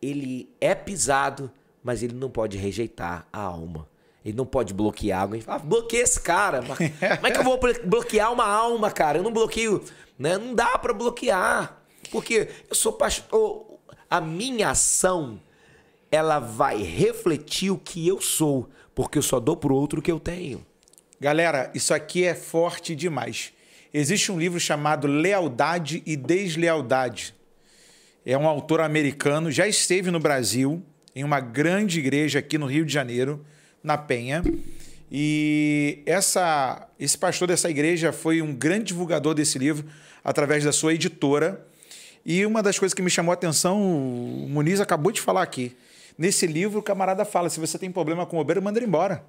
ele é pisado, mas ele não pode rejeitar a alma. Ele não pode bloquear alguém. Fala, ah, bloqueia esse cara. mas Como é que eu vou bloquear uma alma, cara? Eu não bloqueio. Né? Não dá para bloquear. Porque eu sou pastor a minha ação ela vai refletir o que eu sou, porque eu só dou para o outro o que eu tenho. Galera, isso aqui é forte demais. Existe um livro chamado Lealdade e Deslealdade. É um autor americano, já esteve no Brasil, em uma grande igreja aqui no Rio de Janeiro, na Penha. E essa, esse pastor dessa igreja foi um grande divulgador desse livro através da sua editora. E uma das coisas que me chamou a atenção, o Muniz acabou de falar aqui. Nesse livro, o camarada fala: se você tem problema com o obreiro, manda ele embora.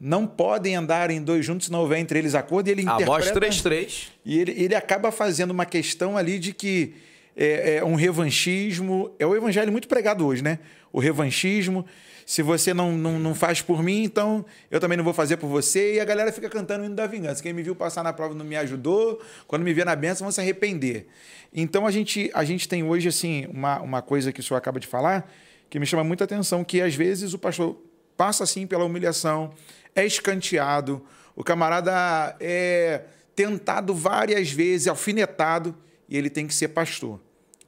Não podem andar em dois juntos, se não houver entre eles acordo. E ele a interpreta. 3, 3. E ele, ele acaba fazendo uma questão ali de que é, é um revanchismo. É o evangelho muito pregado hoje, né? O revanchismo. Se você não, não, não faz por mim, então eu também não vou fazer por você. E a galera fica cantando o hino da vingança. Quem me viu passar na prova não me ajudou. Quando me vê na benção, vão se arrepender. Então a gente, a gente tem hoje, assim, uma, uma coisa que o senhor acaba de falar que me chama muita atenção, que às vezes o pastor passa assim pela humilhação, é escanteado, o camarada é tentado várias vezes, alfinetado, e ele tem que ser pastor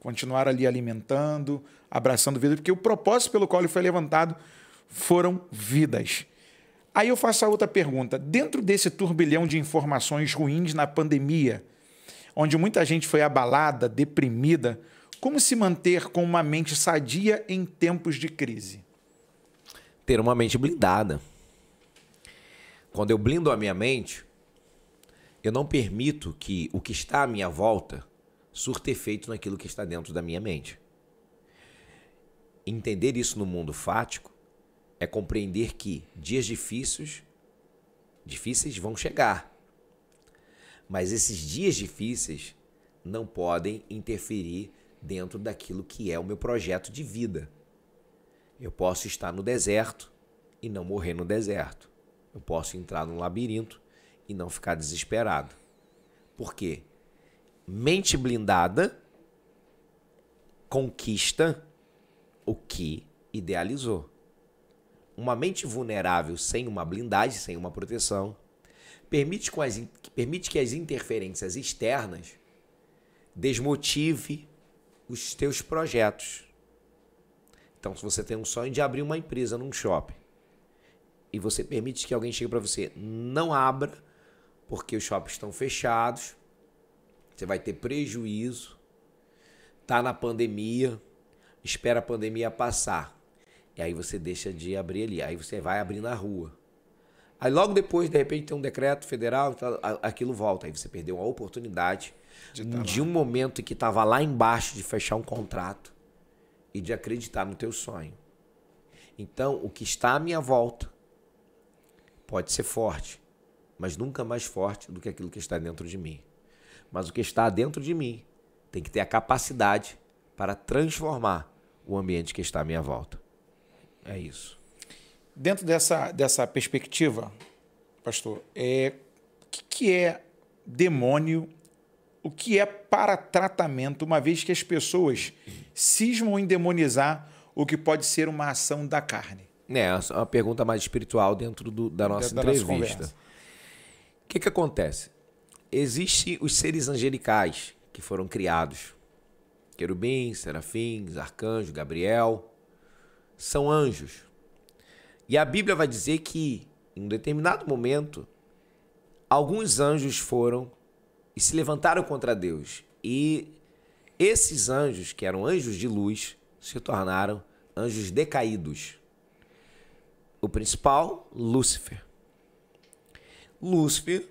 continuar ali alimentando, abraçando vida, porque o propósito pelo qual ele foi levantado foram vidas. Aí eu faço a outra pergunta. Dentro desse turbilhão de informações ruins na pandemia, onde muita gente foi abalada, deprimida, como se manter com uma mente sadia em tempos de crise? Ter uma mente blindada. Quando eu blindo a minha mente, eu não permito que o que está à minha volta surta efeito naquilo que está dentro da minha mente. Entender isso no mundo fático é compreender que dias difíceis difíceis vão chegar. Mas esses dias difíceis não podem interferir dentro daquilo que é o meu projeto de vida. Eu posso estar no deserto e não morrer no deserto. Eu posso entrar num labirinto e não ficar desesperado. Por quê? Mente blindada conquista o que idealizou. Uma mente vulnerável sem uma blindagem, sem uma proteção, permite, com as, permite que as interferências externas desmotive os teus projetos. Então, se você tem um sonho de abrir uma empresa num shopping e você permite que alguém chegue para você, não abra, porque os shoppings estão fechados, você vai ter prejuízo. Tá na pandemia, espera a pandemia passar. E aí você deixa de abrir ali. Aí você vai abrir na rua. Aí logo depois, de repente, tem um decreto federal, tá, aquilo volta. Aí você perdeu uma oportunidade de, tá de um momento que estava lá embaixo de fechar um contrato e de acreditar no teu sonho. Então, o que está à minha volta pode ser forte, mas nunca mais forte do que aquilo que está dentro de mim mas o que está dentro de mim tem que ter a capacidade para transformar o ambiente que está à minha volta. É isso. Dentro dessa, dessa perspectiva, pastor, é, o que, que é demônio, o que é para tratamento, uma vez que as pessoas cismam em demonizar o que pode ser uma ação da carne? É, é uma pergunta mais espiritual dentro do, da nossa dentro entrevista. o que, que acontece? Existem os seres angelicais que foram criados. Querubins, serafins, arcanjo, Gabriel. São anjos. E a Bíblia vai dizer que, em um determinado momento, alguns anjos foram e se levantaram contra Deus. E esses anjos, que eram anjos de luz, se tornaram anjos decaídos. O principal, Lúcifer. Lúcifer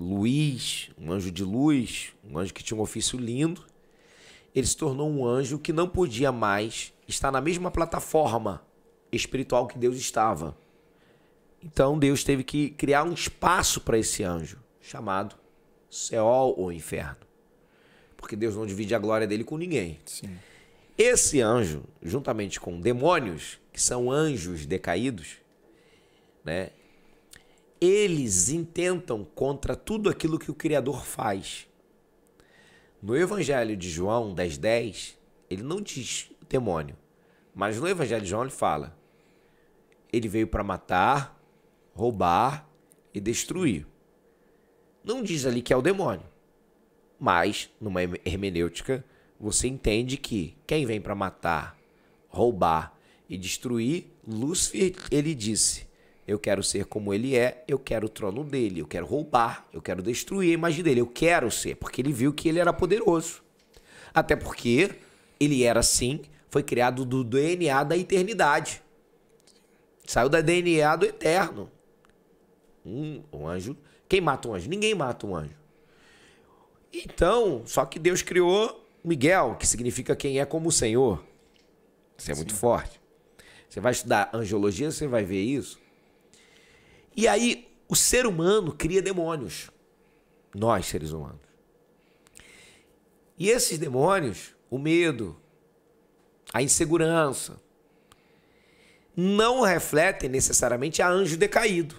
Luiz, um anjo de luz, um anjo que tinha um ofício lindo, ele se tornou um anjo que não podia mais estar na mesma plataforma espiritual que Deus estava. Então Deus teve que criar um espaço para esse anjo, chamado Seol ou Inferno. Porque Deus não divide a glória dele com ninguém. Sim. Esse anjo, juntamente com demônios, que são anjos decaídos, né? eles intentam contra tudo aquilo que o Criador faz. No Evangelho de João, das 10, ele não diz demônio, mas no Evangelho de João ele fala: ele veio para matar, roubar e destruir. Não diz ali que é o demônio, mas numa hermenêutica você entende que quem vem para matar, roubar e destruir, Lúcifer, ele disse: eu quero ser como ele é, eu quero o trono dele, eu quero roubar, eu quero destruir a imagem dele, eu quero ser, porque ele viu que ele era poderoso. Até porque ele era assim, foi criado do DNA da eternidade. Saiu da DNA do eterno. Um, um anjo. Quem mata um anjo? Ninguém mata um anjo. Então, só que Deus criou Miguel, que significa quem é como o Senhor. Isso é Sim. muito forte. Você vai estudar angiologia, você vai ver isso. E aí, o ser humano cria demônios. Nós, seres humanos. E esses demônios, o medo, a insegurança, não refletem necessariamente a anjo decaído.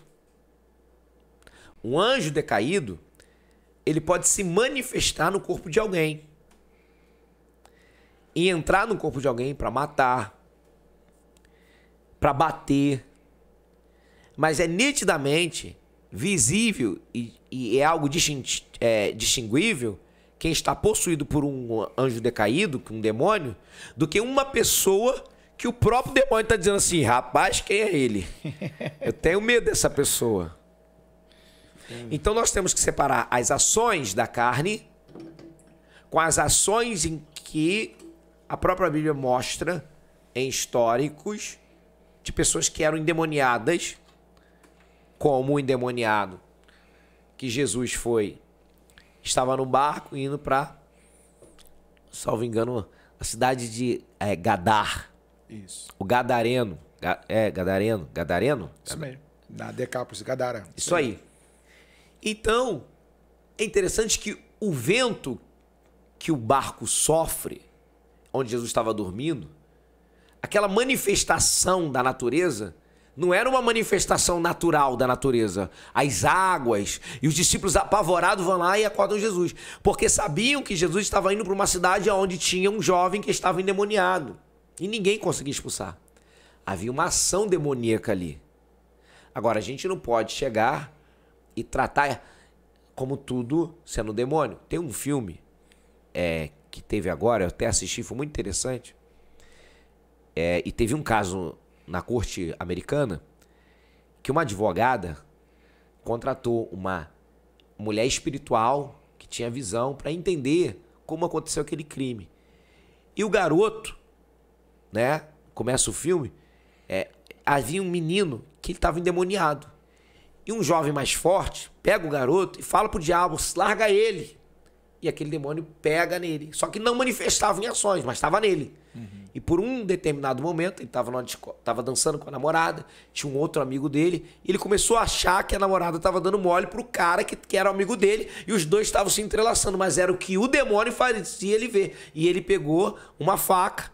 Um anjo decaído, ele pode se manifestar no corpo de alguém. E entrar no corpo de alguém para matar, para bater, mas é nitidamente visível e, e é algo é, distinguível quem está possuído por um anjo decaído, um demônio, do que uma pessoa que o próprio demônio está dizendo assim: rapaz, quem é ele? Eu tenho medo dessa pessoa. Então nós temos que separar as ações da carne com as ações em que a própria Bíblia mostra em históricos de pessoas que eram endemoniadas como o endemoniado que Jesus foi. Estava no barco indo para, salvo engano, a cidade de é, Gadar. Isso. O Gadareno. É, Gadareno? Gadareno? Isso mesmo. Na Decápolis, Gadara. Isso aí. Então, é interessante que o vento que o barco sofre, onde Jesus estava dormindo, aquela manifestação da natureza, não era uma manifestação natural da natureza. As águas. E os discípulos apavorados vão lá e acordam Jesus. Porque sabiam que Jesus estava indo para uma cidade onde tinha um jovem que estava endemoniado. E ninguém conseguia expulsar. Havia uma ação demoníaca ali. Agora, a gente não pode chegar e tratar como tudo sendo demônio. Tem um filme é, que teve agora, eu até assisti, foi muito interessante. É, e teve um caso na corte americana que uma advogada contratou uma mulher espiritual que tinha visão para entender como aconteceu aquele crime. E o garoto, né? Começa o filme, é, havia um menino que estava endemoniado. E um jovem mais forte pega o garoto e fala pro diabo, larga ele. E aquele demônio pega nele. Só que não manifestava em ações, mas estava nele. Uhum. E por um determinado momento, ele estava tava dançando com a namorada, tinha um outro amigo dele, e ele começou a achar que a namorada estava dando mole pro cara que, que era amigo dele, e os dois estavam se entrelaçando, mas era o que o demônio fazia ele ver. E ele pegou uma faca,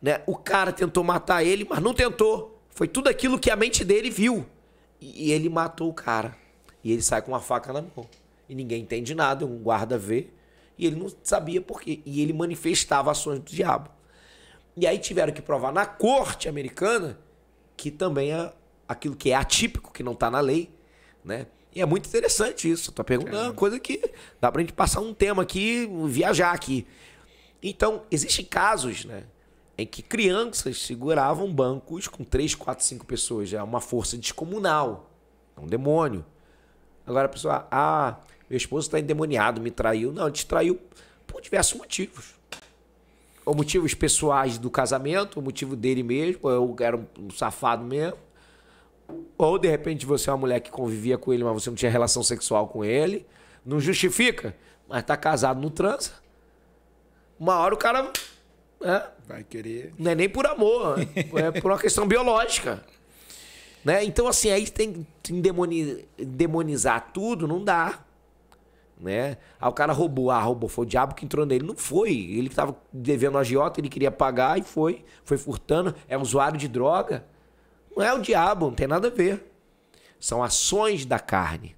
né? O cara tentou matar ele, mas não tentou. Foi tudo aquilo que a mente dele viu. E ele matou o cara. E ele sai com uma faca na mão. E ninguém entende nada, um guarda vê. E ele não sabia por quê. E ele manifestava ações do diabo. E aí tiveram que provar na corte americana que também é aquilo que é atípico, que não está na lei, né? E é muito interessante isso. estou perguntando é. uma é. coisa que dá a gente passar um tema aqui, viajar aqui. Então, existem casos, né? Em que crianças seguravam bancos com 3, 4, 5 pessoas. É uma força descomunal. É um demônio. Agora a pessoa, ah, meu esposo está endemoniado, me traiu. Não, ele te traiu por diversos motivos. Ou motivos pessoais do casamento, o motivo dele mesmo, eu era um safado mesmo. Ou de repente você é uma mulher que convivia com ele, mas você não tinha relação sexual com ele. Não justifica, mas tá casado, no transa. Uma hora o cara. É, Vai querer. Não é nem por amor, é por uma questão biológica. Né? Então, assim, aí tem que demonizar tudo, não dá né? Aí ah, o cara roubou, ah, roubou, foi o diabo que entrou nele. Não foi, ele estava devendo agiota, ele queria pagar e foi, foi furtando, é usuário de droga. Não é o diabo, não tem nada a ver. São ações da carne.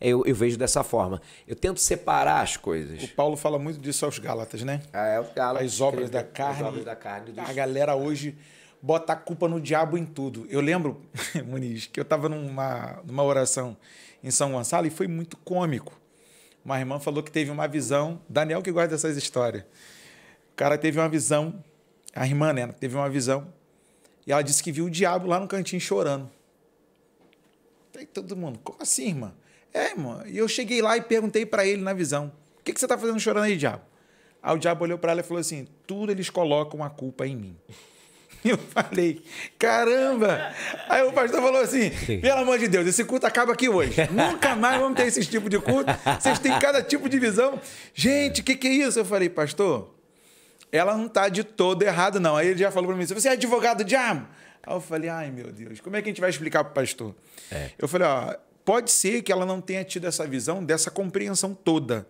Eu, eu vejo dessa forma. Eu tento separar as coisas. O Paulo fala muito disso aos Gálatas, né? Ah, é, os Gálatas. As obras da carne. As obras da carne. Dos... A galera hoje bota a culpa no diabo em tudo. Eu lembro, Muniz, que eu estava numa, numa oração em São Gonçalo e foi muito cômico. Uma irmã falou que teve uma visão, Daniel que gosta dessas histórias. O cara teve uma visão, a irmã, né, teve uma visão, e ela disse que viu o diabo lá no cantinho chorando. E todo mundo, como assim, irmã? É, irmã. E eu cheguei lá e perguntei para ele na visão: o que, que você tá fazendo chorando aí, diabo? Aí o diabo olhou para ela e falou assim: tudo eles colocam a culpa em mim. Eu falei, caramba! Aí o pastor falou assim: pelo amor de Deus, esse culto acaba aqui hoje. Nunca mais vamos ter esse tipo de culto. Vocês têm cada tipo de visão. Gente, o que, que é isso? Eu falei, pastor, ela não está de todo errada, não. Aí ele já falou para mim: você é advogado do diabo? Aí eu falei, ai meu Deus, como é que a gente vai explicar para o pastor? É. Eu falei, ó, pode ser que ela não tenha tido essa visão, dessa compreensão toda.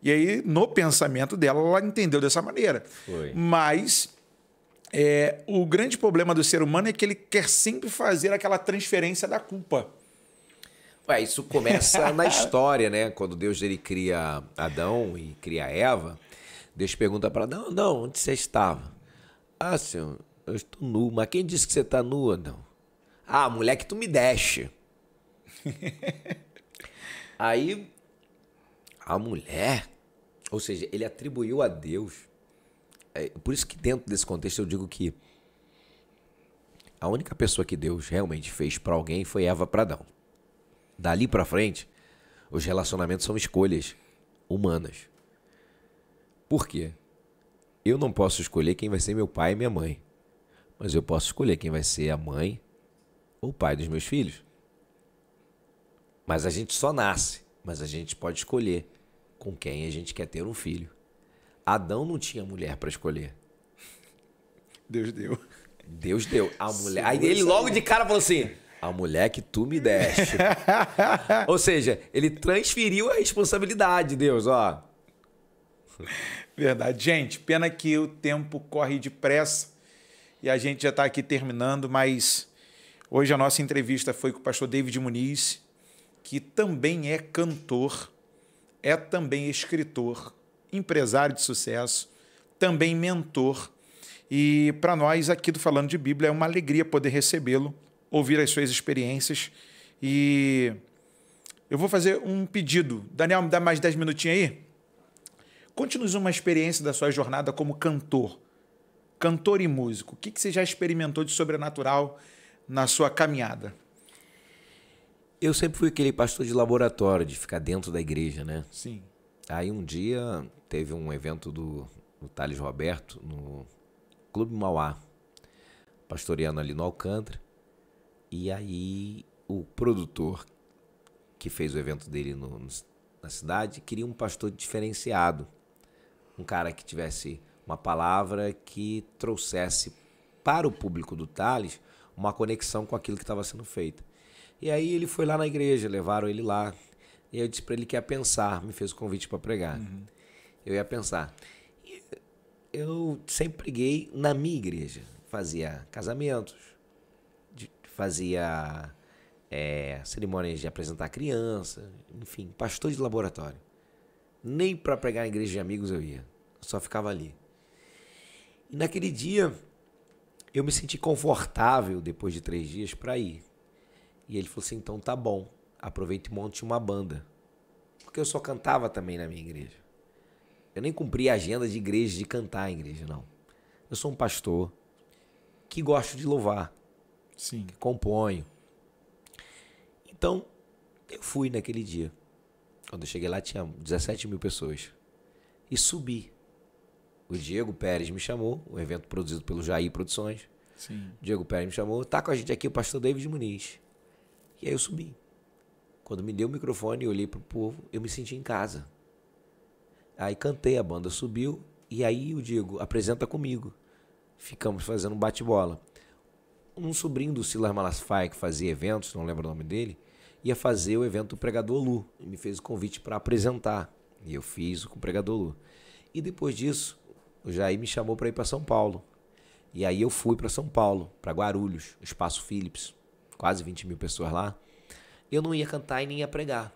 E aí, no pensamento dela, ela entendeu dessa maneira. Foi. Mas é, o grande problema do ser humano é que ele quer sempre fazer aquela transferência da culpa. Ué, isso começa na história, né? Quando Deus ele cria Adão e cria Eva, Deus pergunta para Adão: Não, onde você estava? Ah, senhor, eu estou nu. Mas quem disse que você está nu, Adão? Ah, moleque, tu me deixa. Aí a mulher, ou seja, ele atribuiu a Deus é, por isso que dentro desse contexto eu digo que a única pessoa que Deus realmente fez para alguém foi Eva para Adão. Dali para frente, os relacionamentos são escolhas humanas. Por quê? Eu não posso escolher quem vai ser meu pai e minha mãe, mas eu posso escolher quem vai ser a mãe ou o pai dos meus filhos. Mas a gente só nasce, mas a gente pode escolher com quem a gente quer ter um filho. Adão não tinha mulher para escolher. Deus deu. Deus deu. A mulher. Aí ele logo de cara falou assim: a mulher que tu me deste. Ou seja, ele transferiu a responsabilidade, Deus, ó. Verdade. Gente, pena que o tempo corre depressa e a gente já está aqui terminando, mas hoje a nossa entrevista foi com o pastor David Muniz, que também é cantor, é também escritor, empresário de sucesso, também mentor. E para nós aqui do Falando de Bíblia é uma alegria poder recebê-lo, ouvir as suas experiências. E eu vou fazer um pedido. Daniel, me dá mais 10 minutinhos aí? Conte-nos uma experiência da sua jornada como cantor, cantor e músico. O que, que você já experimentou de sobrenatural na sua caminhada? Eu sempre fui aquele pastor de laboratório, de ficar dentro da igreja, né? Sim. Aí um dia teve um evento do, do Thales Roberto no Clube Mauá, pastoreando ali no Alcântara. E aí o produtor que fez o evento dele no, no, na cidade queria um pastor diferenciado. Um cara que tivesse uma palavra que trouxesse para o público do Thales uma conexão com aquilo que estava sendo feito. E aí ele foi lá na igreja, levaram ele lá. E eu disse para ele que ia pensar, me fez o convite para pregar. Uhum eu ia pensar. Eu sempre preguei na minha igreja. Fazia casamentos, fazia é, cerimônias de apresentar criança, enfim, pastor de laboratório. Nem para pregar na igreja de amigos eu ia. só ficava ali. E naquele dia, eu me senti confortável depois de três dias para ir. E ele falou assim: então tá bom, aproveite e monte uma banda. Porque eu só cantava também na minha igreja. Eu nem cumpri a agenda de igreja, de cantar em igreja, não. Eu sou um pastor que gosto de louvar. Sim. Que componho. Então, eu fui naquele dia. Quando eu cheguei lá, tinha 17 mil pessoas. E subi. O Diego Pérez me chamou, um evento produzido pelo Jair Produções. Sim. Diego Pérez me chamou, tá com a gente aqui o pastor David Muniz. E aí eu subi. Quando me deu o microfone e olhei para o povo, eu me senti em casa. Aí cantei, a banda subiu, e aí o Diego apresenta comigo. Ficamos fazendo um bate-bola. Um sobrinho do Silas Malafaia, que fazia eventos, não lembro o nome dele, ia fazer o evento do Pregador Lu. E me fez o convite para apresentar. E eu fiz com o Pregador Lu. E depois disso, o Jair me chamou para ir para São Paulo. E aí eu fui para São Paulo, para Guarulhos, Espaço Philips. Quase 20 mil pessoas lá. Eu não ia cantar e nem ia pregar.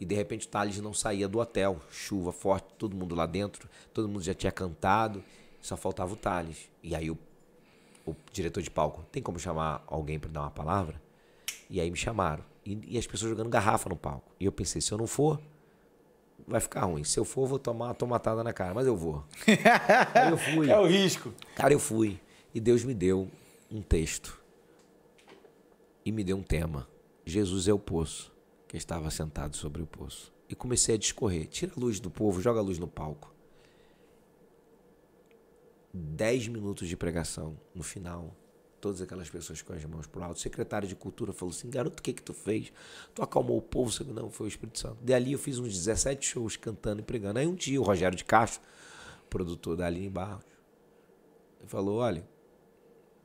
E de repente o Thales não saía do hotel. Chuva forte, todo mundo lá dentro, todo mundo já tinha cantado, só faltava o Thales. E aí o, o diretor de palco, tem como chamar alguém para dar uma palavra? E aí me chamaram. E, e, as pessoas jogando garrafa no palco. E eu pensei, se eu não for, vai ficar ruim. Se eu for, vou tomar uma tomatada na cara, mas eu vou. aí eu fui. É o risco. Cara, eu fui. E Deus me deu um texto. E me deu um tema. Jesus é o poço que estava sentado sobre o poço. E comecei a discorrer: tira a luz do povo, joga a luz no palco. Dez minutos de pregação no final, todas aquelas pessoas com as mãos pro alto. O secretário de Cultura falou assim: garoto, o que é que tu fez? Tu acalmou o povo? Você não, foi o Espírito Santo. Dali eu fiz uns 17 shows cantando e pregando. Aí um dia o Rogério de Castro, produtor da Aline Barros, falou: olha,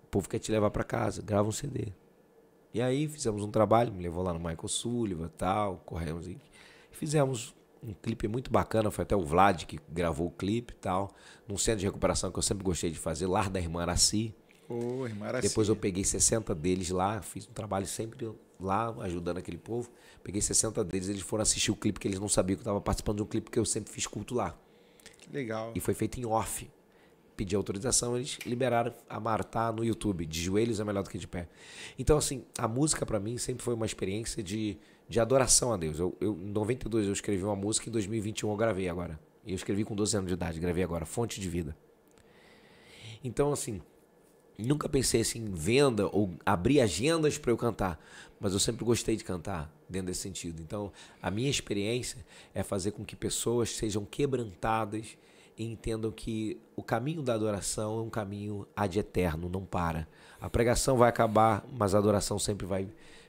o povo quer te levar para casa, grava um CD. E aí fizemos um trabalho, me levou lá no Michael Sullivan tal, corremos e fizemos um clipe muito bacana, foi até o Vlad que gravou o clipe e tal, num centro de recuperação que eu sempre gostei de fazer, Lar da Irmã Araci. Oh, irmã Araci. Depois eu peguei 60 deles lá, fiz um trabalho sempre lá ajudando aquele povo. Peguei 60 deles, eles foram assistir o clipe que eles não sabiam que eu estava participando de um clipe que eu sempre fiz culto lá. Que legal. E foi feito em off pedir autorização, eles liberaram a Marta no YouTube. De joelhos é melhor do que de pé. Então, assim, a música para mim sempre foi uma experiência de, de adoração a Deus. Eu, eu, em 92 eu escrevi uma música, em 2021 eu gravei agora. E eu escrevi com 12 anos de idade, gravei agora. Fonte de vida. Então, assim, nunca pensei assim, em venda ou abrir agendas para eu cantar, mas eu sempre gostei de cantar dentro desse sentido. Então, a minha experiência é fazer com que pessoas sejam quebrantadas e entendam que o caminho da adoração é um caminho ad eterno, não para. A pregação vai acabar, mas a adoração sempre vai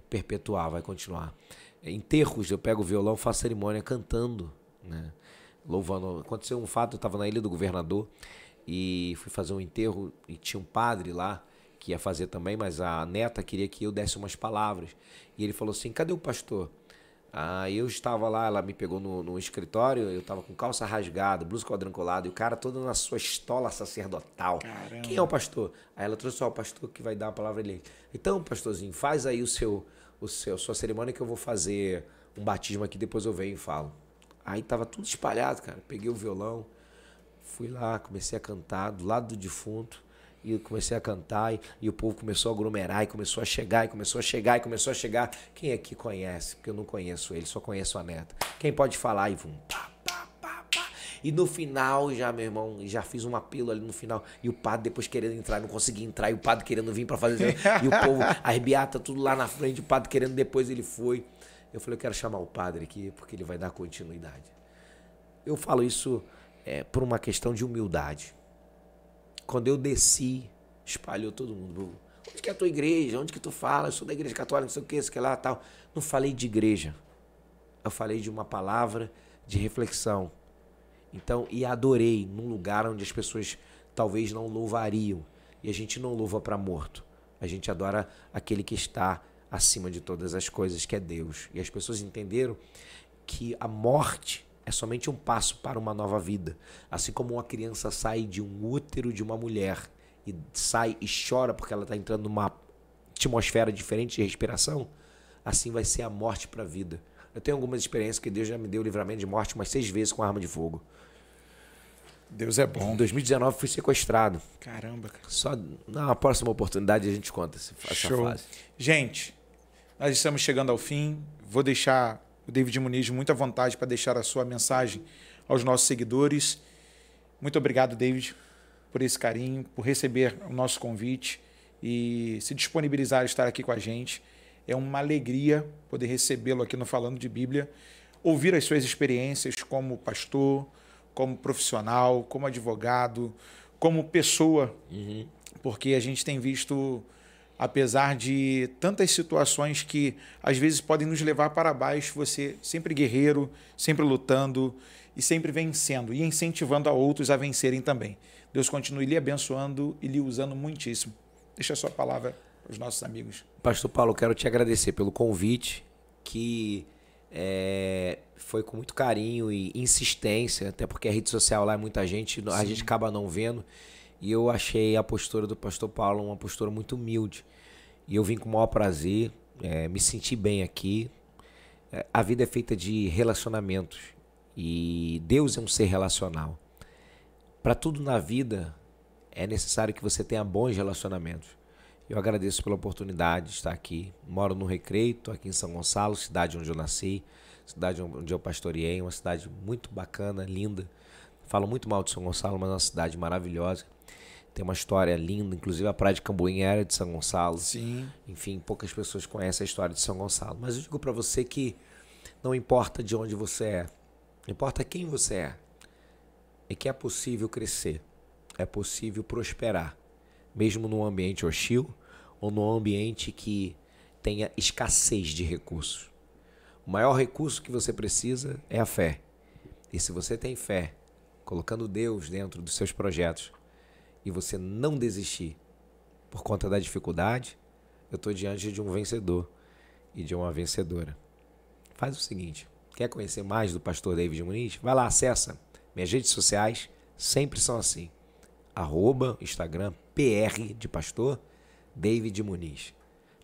perpetuar, vai continuar. Enterros, eu pego o violão, faço cerimônia cantando, né? louvando. Aconteceu um fato, eu estava na Ilha do Governador e fui fazer um enterro e tinha um padre lá que ia fazer também, mas a neta queria que eu desse umas palavras. E ele falou assim: cadê o pastor? Aí ah, eu estava lá, ela me pegou no, no escritório, eu estava com calça rasgada, blusa quadrancolada, e o cara todo na sua estola sacerdotal. Caramba. Quem é o pastor? Aí ela trouxe só o pastor que vai dar a palavra ele. Então, pastorzinho, faz aí o seu, o seu, sua cerimônia que eu vou fazer um batismo aqui, depois eu venho e falo. Aí estava tudo espalhado, cara. Peguei o violão, fui lá, comecei a cantar do lado do defunto. E comecei a cantar, e, e, o povo começou a aglomerar, e começou a chegar, e começou a chegar, e começou a chegar. Quem é que conhece? Porque eu não conheço ele, só conheço a neta. Quem pode falar? E vum, pá, pá, pá, pá. E no final, já, meu irmão, já fiz um apelo ali no final. E o padre depois querendo entrar, não conseguia entrar, e o padre querendo vir para fazer. e o povo, as beatas tudo lá na frente, o padre querendo, depois ele foi. Eu falei, eu quero chamar o padre aqui, porque ele vai dar continuidade. Eu falo isso é, por uma questão de humildade. Quando eu desci, espalhou todo mundo. Onde que é a tua igreja? Onde que tu fala? Eu sou da igreja católica, não sei o que, isso que lá, tal. Não falei de igreja. Eu falei de uma palavra de reflexão. Então, e adorei num lugar onde as pessoas talvez não louvariam. E a gente não louva para morto. A gente adora aquele que está acima de todas as coisas, que é Deus. E as pessoas entenderam que a morte é somente um passo para uma nova vida. Assim como uma criança sai de um útero de uma mulher e sai e chora porque ela está entrando numa atmosfera diferente de respiração, assim vai ser a morte para a vida. Eu tenho algumas experiências que Deus já me deu livramento de morte umas seis vezes com arma de fogo. Deus é bom. Em 2019 fui sequestrado. Caramba, cara. Só na próxima oportunidade a gente conta essa Show. fase. Gente, nós estamos chegando ao fim. Vou deixar o David Muniz muito à vontade para deixar a sua mensagem aos nossos seguidores. Muito obrigado, David, por esse carinho, por receber o nosso convite e se disponibilizar a estar aqui com a gente. É uma alegria poder recebê-lo aqui no Falando de Bíblia, ouvir as suas experiências como pastor, como profissional, como advogado, como pessoa, uhum. porque a gente tem visto apesar de tantas situações que às vezes podem nos levar para baixo, você sempre guerreiro, sempre lutando e sempre vencendo e incentivando a outros a vencerem também. Deus continue lhe abençoando e lhe usando muitíssimo. Deixa a sua palavra para os nossos amigos. Pastor Paulo, quero te agradecer pelo convite que é, foi com muito carinho e insistência, até porque a rede social lá é muita gente, Sim. a gente acaba não vendo. E eu achei a postura do pastor Paulo uma postura muito humilde. E eu vim com o maior prazer, é, me senti bem aqui. É, a vida é feita de relacionamentos. E Deus é um ser relacional. Para tudo na vida, é necessário que você tenha bons relacionamentos. Eu agradeço pela oportunidade de estar aqui. Moro no Recreio, estou aqui em São Gonçalo, cidade onde eu nasci, cidade onde eu pastoreei, uma cidade muito bacana, linda. Falo muito mal de São Gonçalo, mas é uma cidade maravilhosa. Tem uma história linda, inclusive a Praia de Cambuim era de São Gonçalo. Sim. Enfim, poucas pessoas conhecem a história de São Gonçalo. Mas eu digo para você que não importa de onde você é, importa quem você é, é que é possível crescer, é possível prosperar, mesmo num ambiente hostil ou num ambiente que tenha escassez de recursos. O maior recurso que você precisa é a fé. E se você tem fé, colocando Deus dentro dos seus projetos, e você não desistir por conta da dificuldade, eu estou diante de um vencedor e de uma vencedora. Faz o seguinte: quer conhecer mais do pastor David Muniz? Vai lá, acessa minhas redes sociais, sempre são assim. Arroba, Instagram, PR de pastor, David Muniz.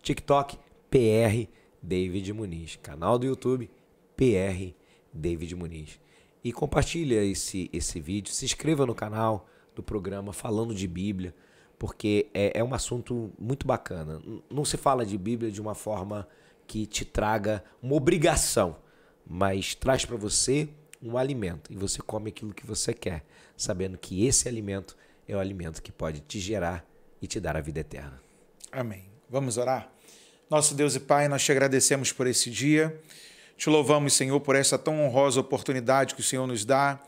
TikTok, PR David Muniz. Canal do YouTube, PR David Muniz. E compartilha esse, esse vídeo, se inscreva no canal, do programa falando de Bíblia, porque é, é um assunto muito bacana. Não se fala de Bíblia de uma forma que te traga uma obrigação, mas traz para você um alimento e você come aquilo que você quer, sabendo que esse alimento é o alimento que pode te gerar e te dar a vida eterna. Amém. Vamos orar? Nosso Deus e Pai, nós te agradecemos por esse dia. Te louvamos, Senhor, por essa tão honrosa oportunidade que o Senhor nos dá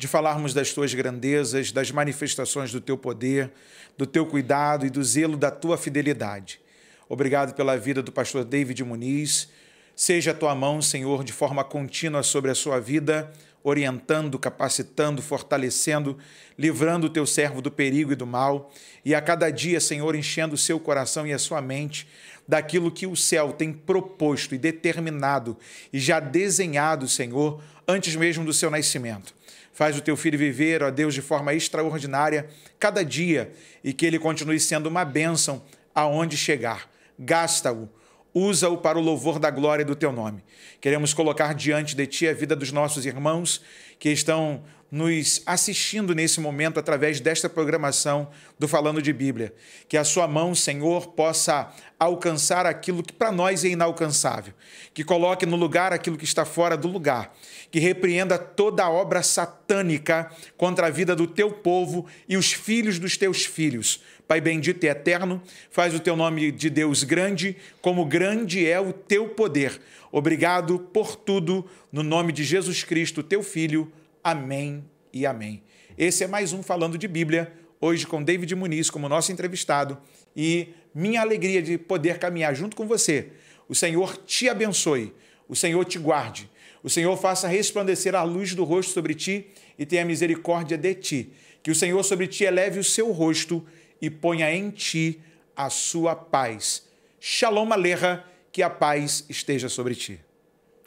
de falarmos das tuas grandezas, das manifestações do teu poder, do teu cuidado e do zelo da tua fidelidade. Obrigado pela vida do pastor David Muniz. Seja a tua mão, Senhor, de forma contínua sobre a sua vida, orientando, capacitando, fortalecendo, livrando o teu servo do perigo e do mal, e a cada dia, Senhor, enchendo o seu coração e a sua mente daquilo que o céu tem proposto e determinado e já desenhado, Senhor, antes mesmo do seu nascimento. Faz o teu filho viver, ó Deus, de forma extraordinária cada dia e que ele continue sendo uma bênção aonde chegar. Gasta-o usa-o para o louvor da glória do teu nome. Queremos colocar diante de ti a vida dos nossos irmãos que estão nos assistindo nesse momento através desta programação do Falando de Bíblia. Que a sua mão, Senhor, possa alcançar aquilo que para nós é inalcançável. Que coloque no lugar aquilo que está fora do lugar. Que repreenda toda a obra satânica contra a vida do teu povo e os filhos dos teus filhos Pai bendito e eterno, faz o teu nome de Deus grande, como grande é o teu poder. Obrigado por tudo, no nome de Jesus Cristo, teu Filho. Amém e amém. Esse é mais um Falando de Bíblia, hoje com David Muniz como nosso entrevistado e minha alegria de poder caminhar junto com você. O Senhor te abençoe, o Senhor te guarde, o Senhor faça resplandecer a luz do rosto sobre ti e tenha misericórdia de ti. Que o Senhor sobre ti eleve o seu rosto e ponha em ti a sua paz. Shalom Aleha, que a paz esteja sobre ti.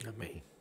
Amém.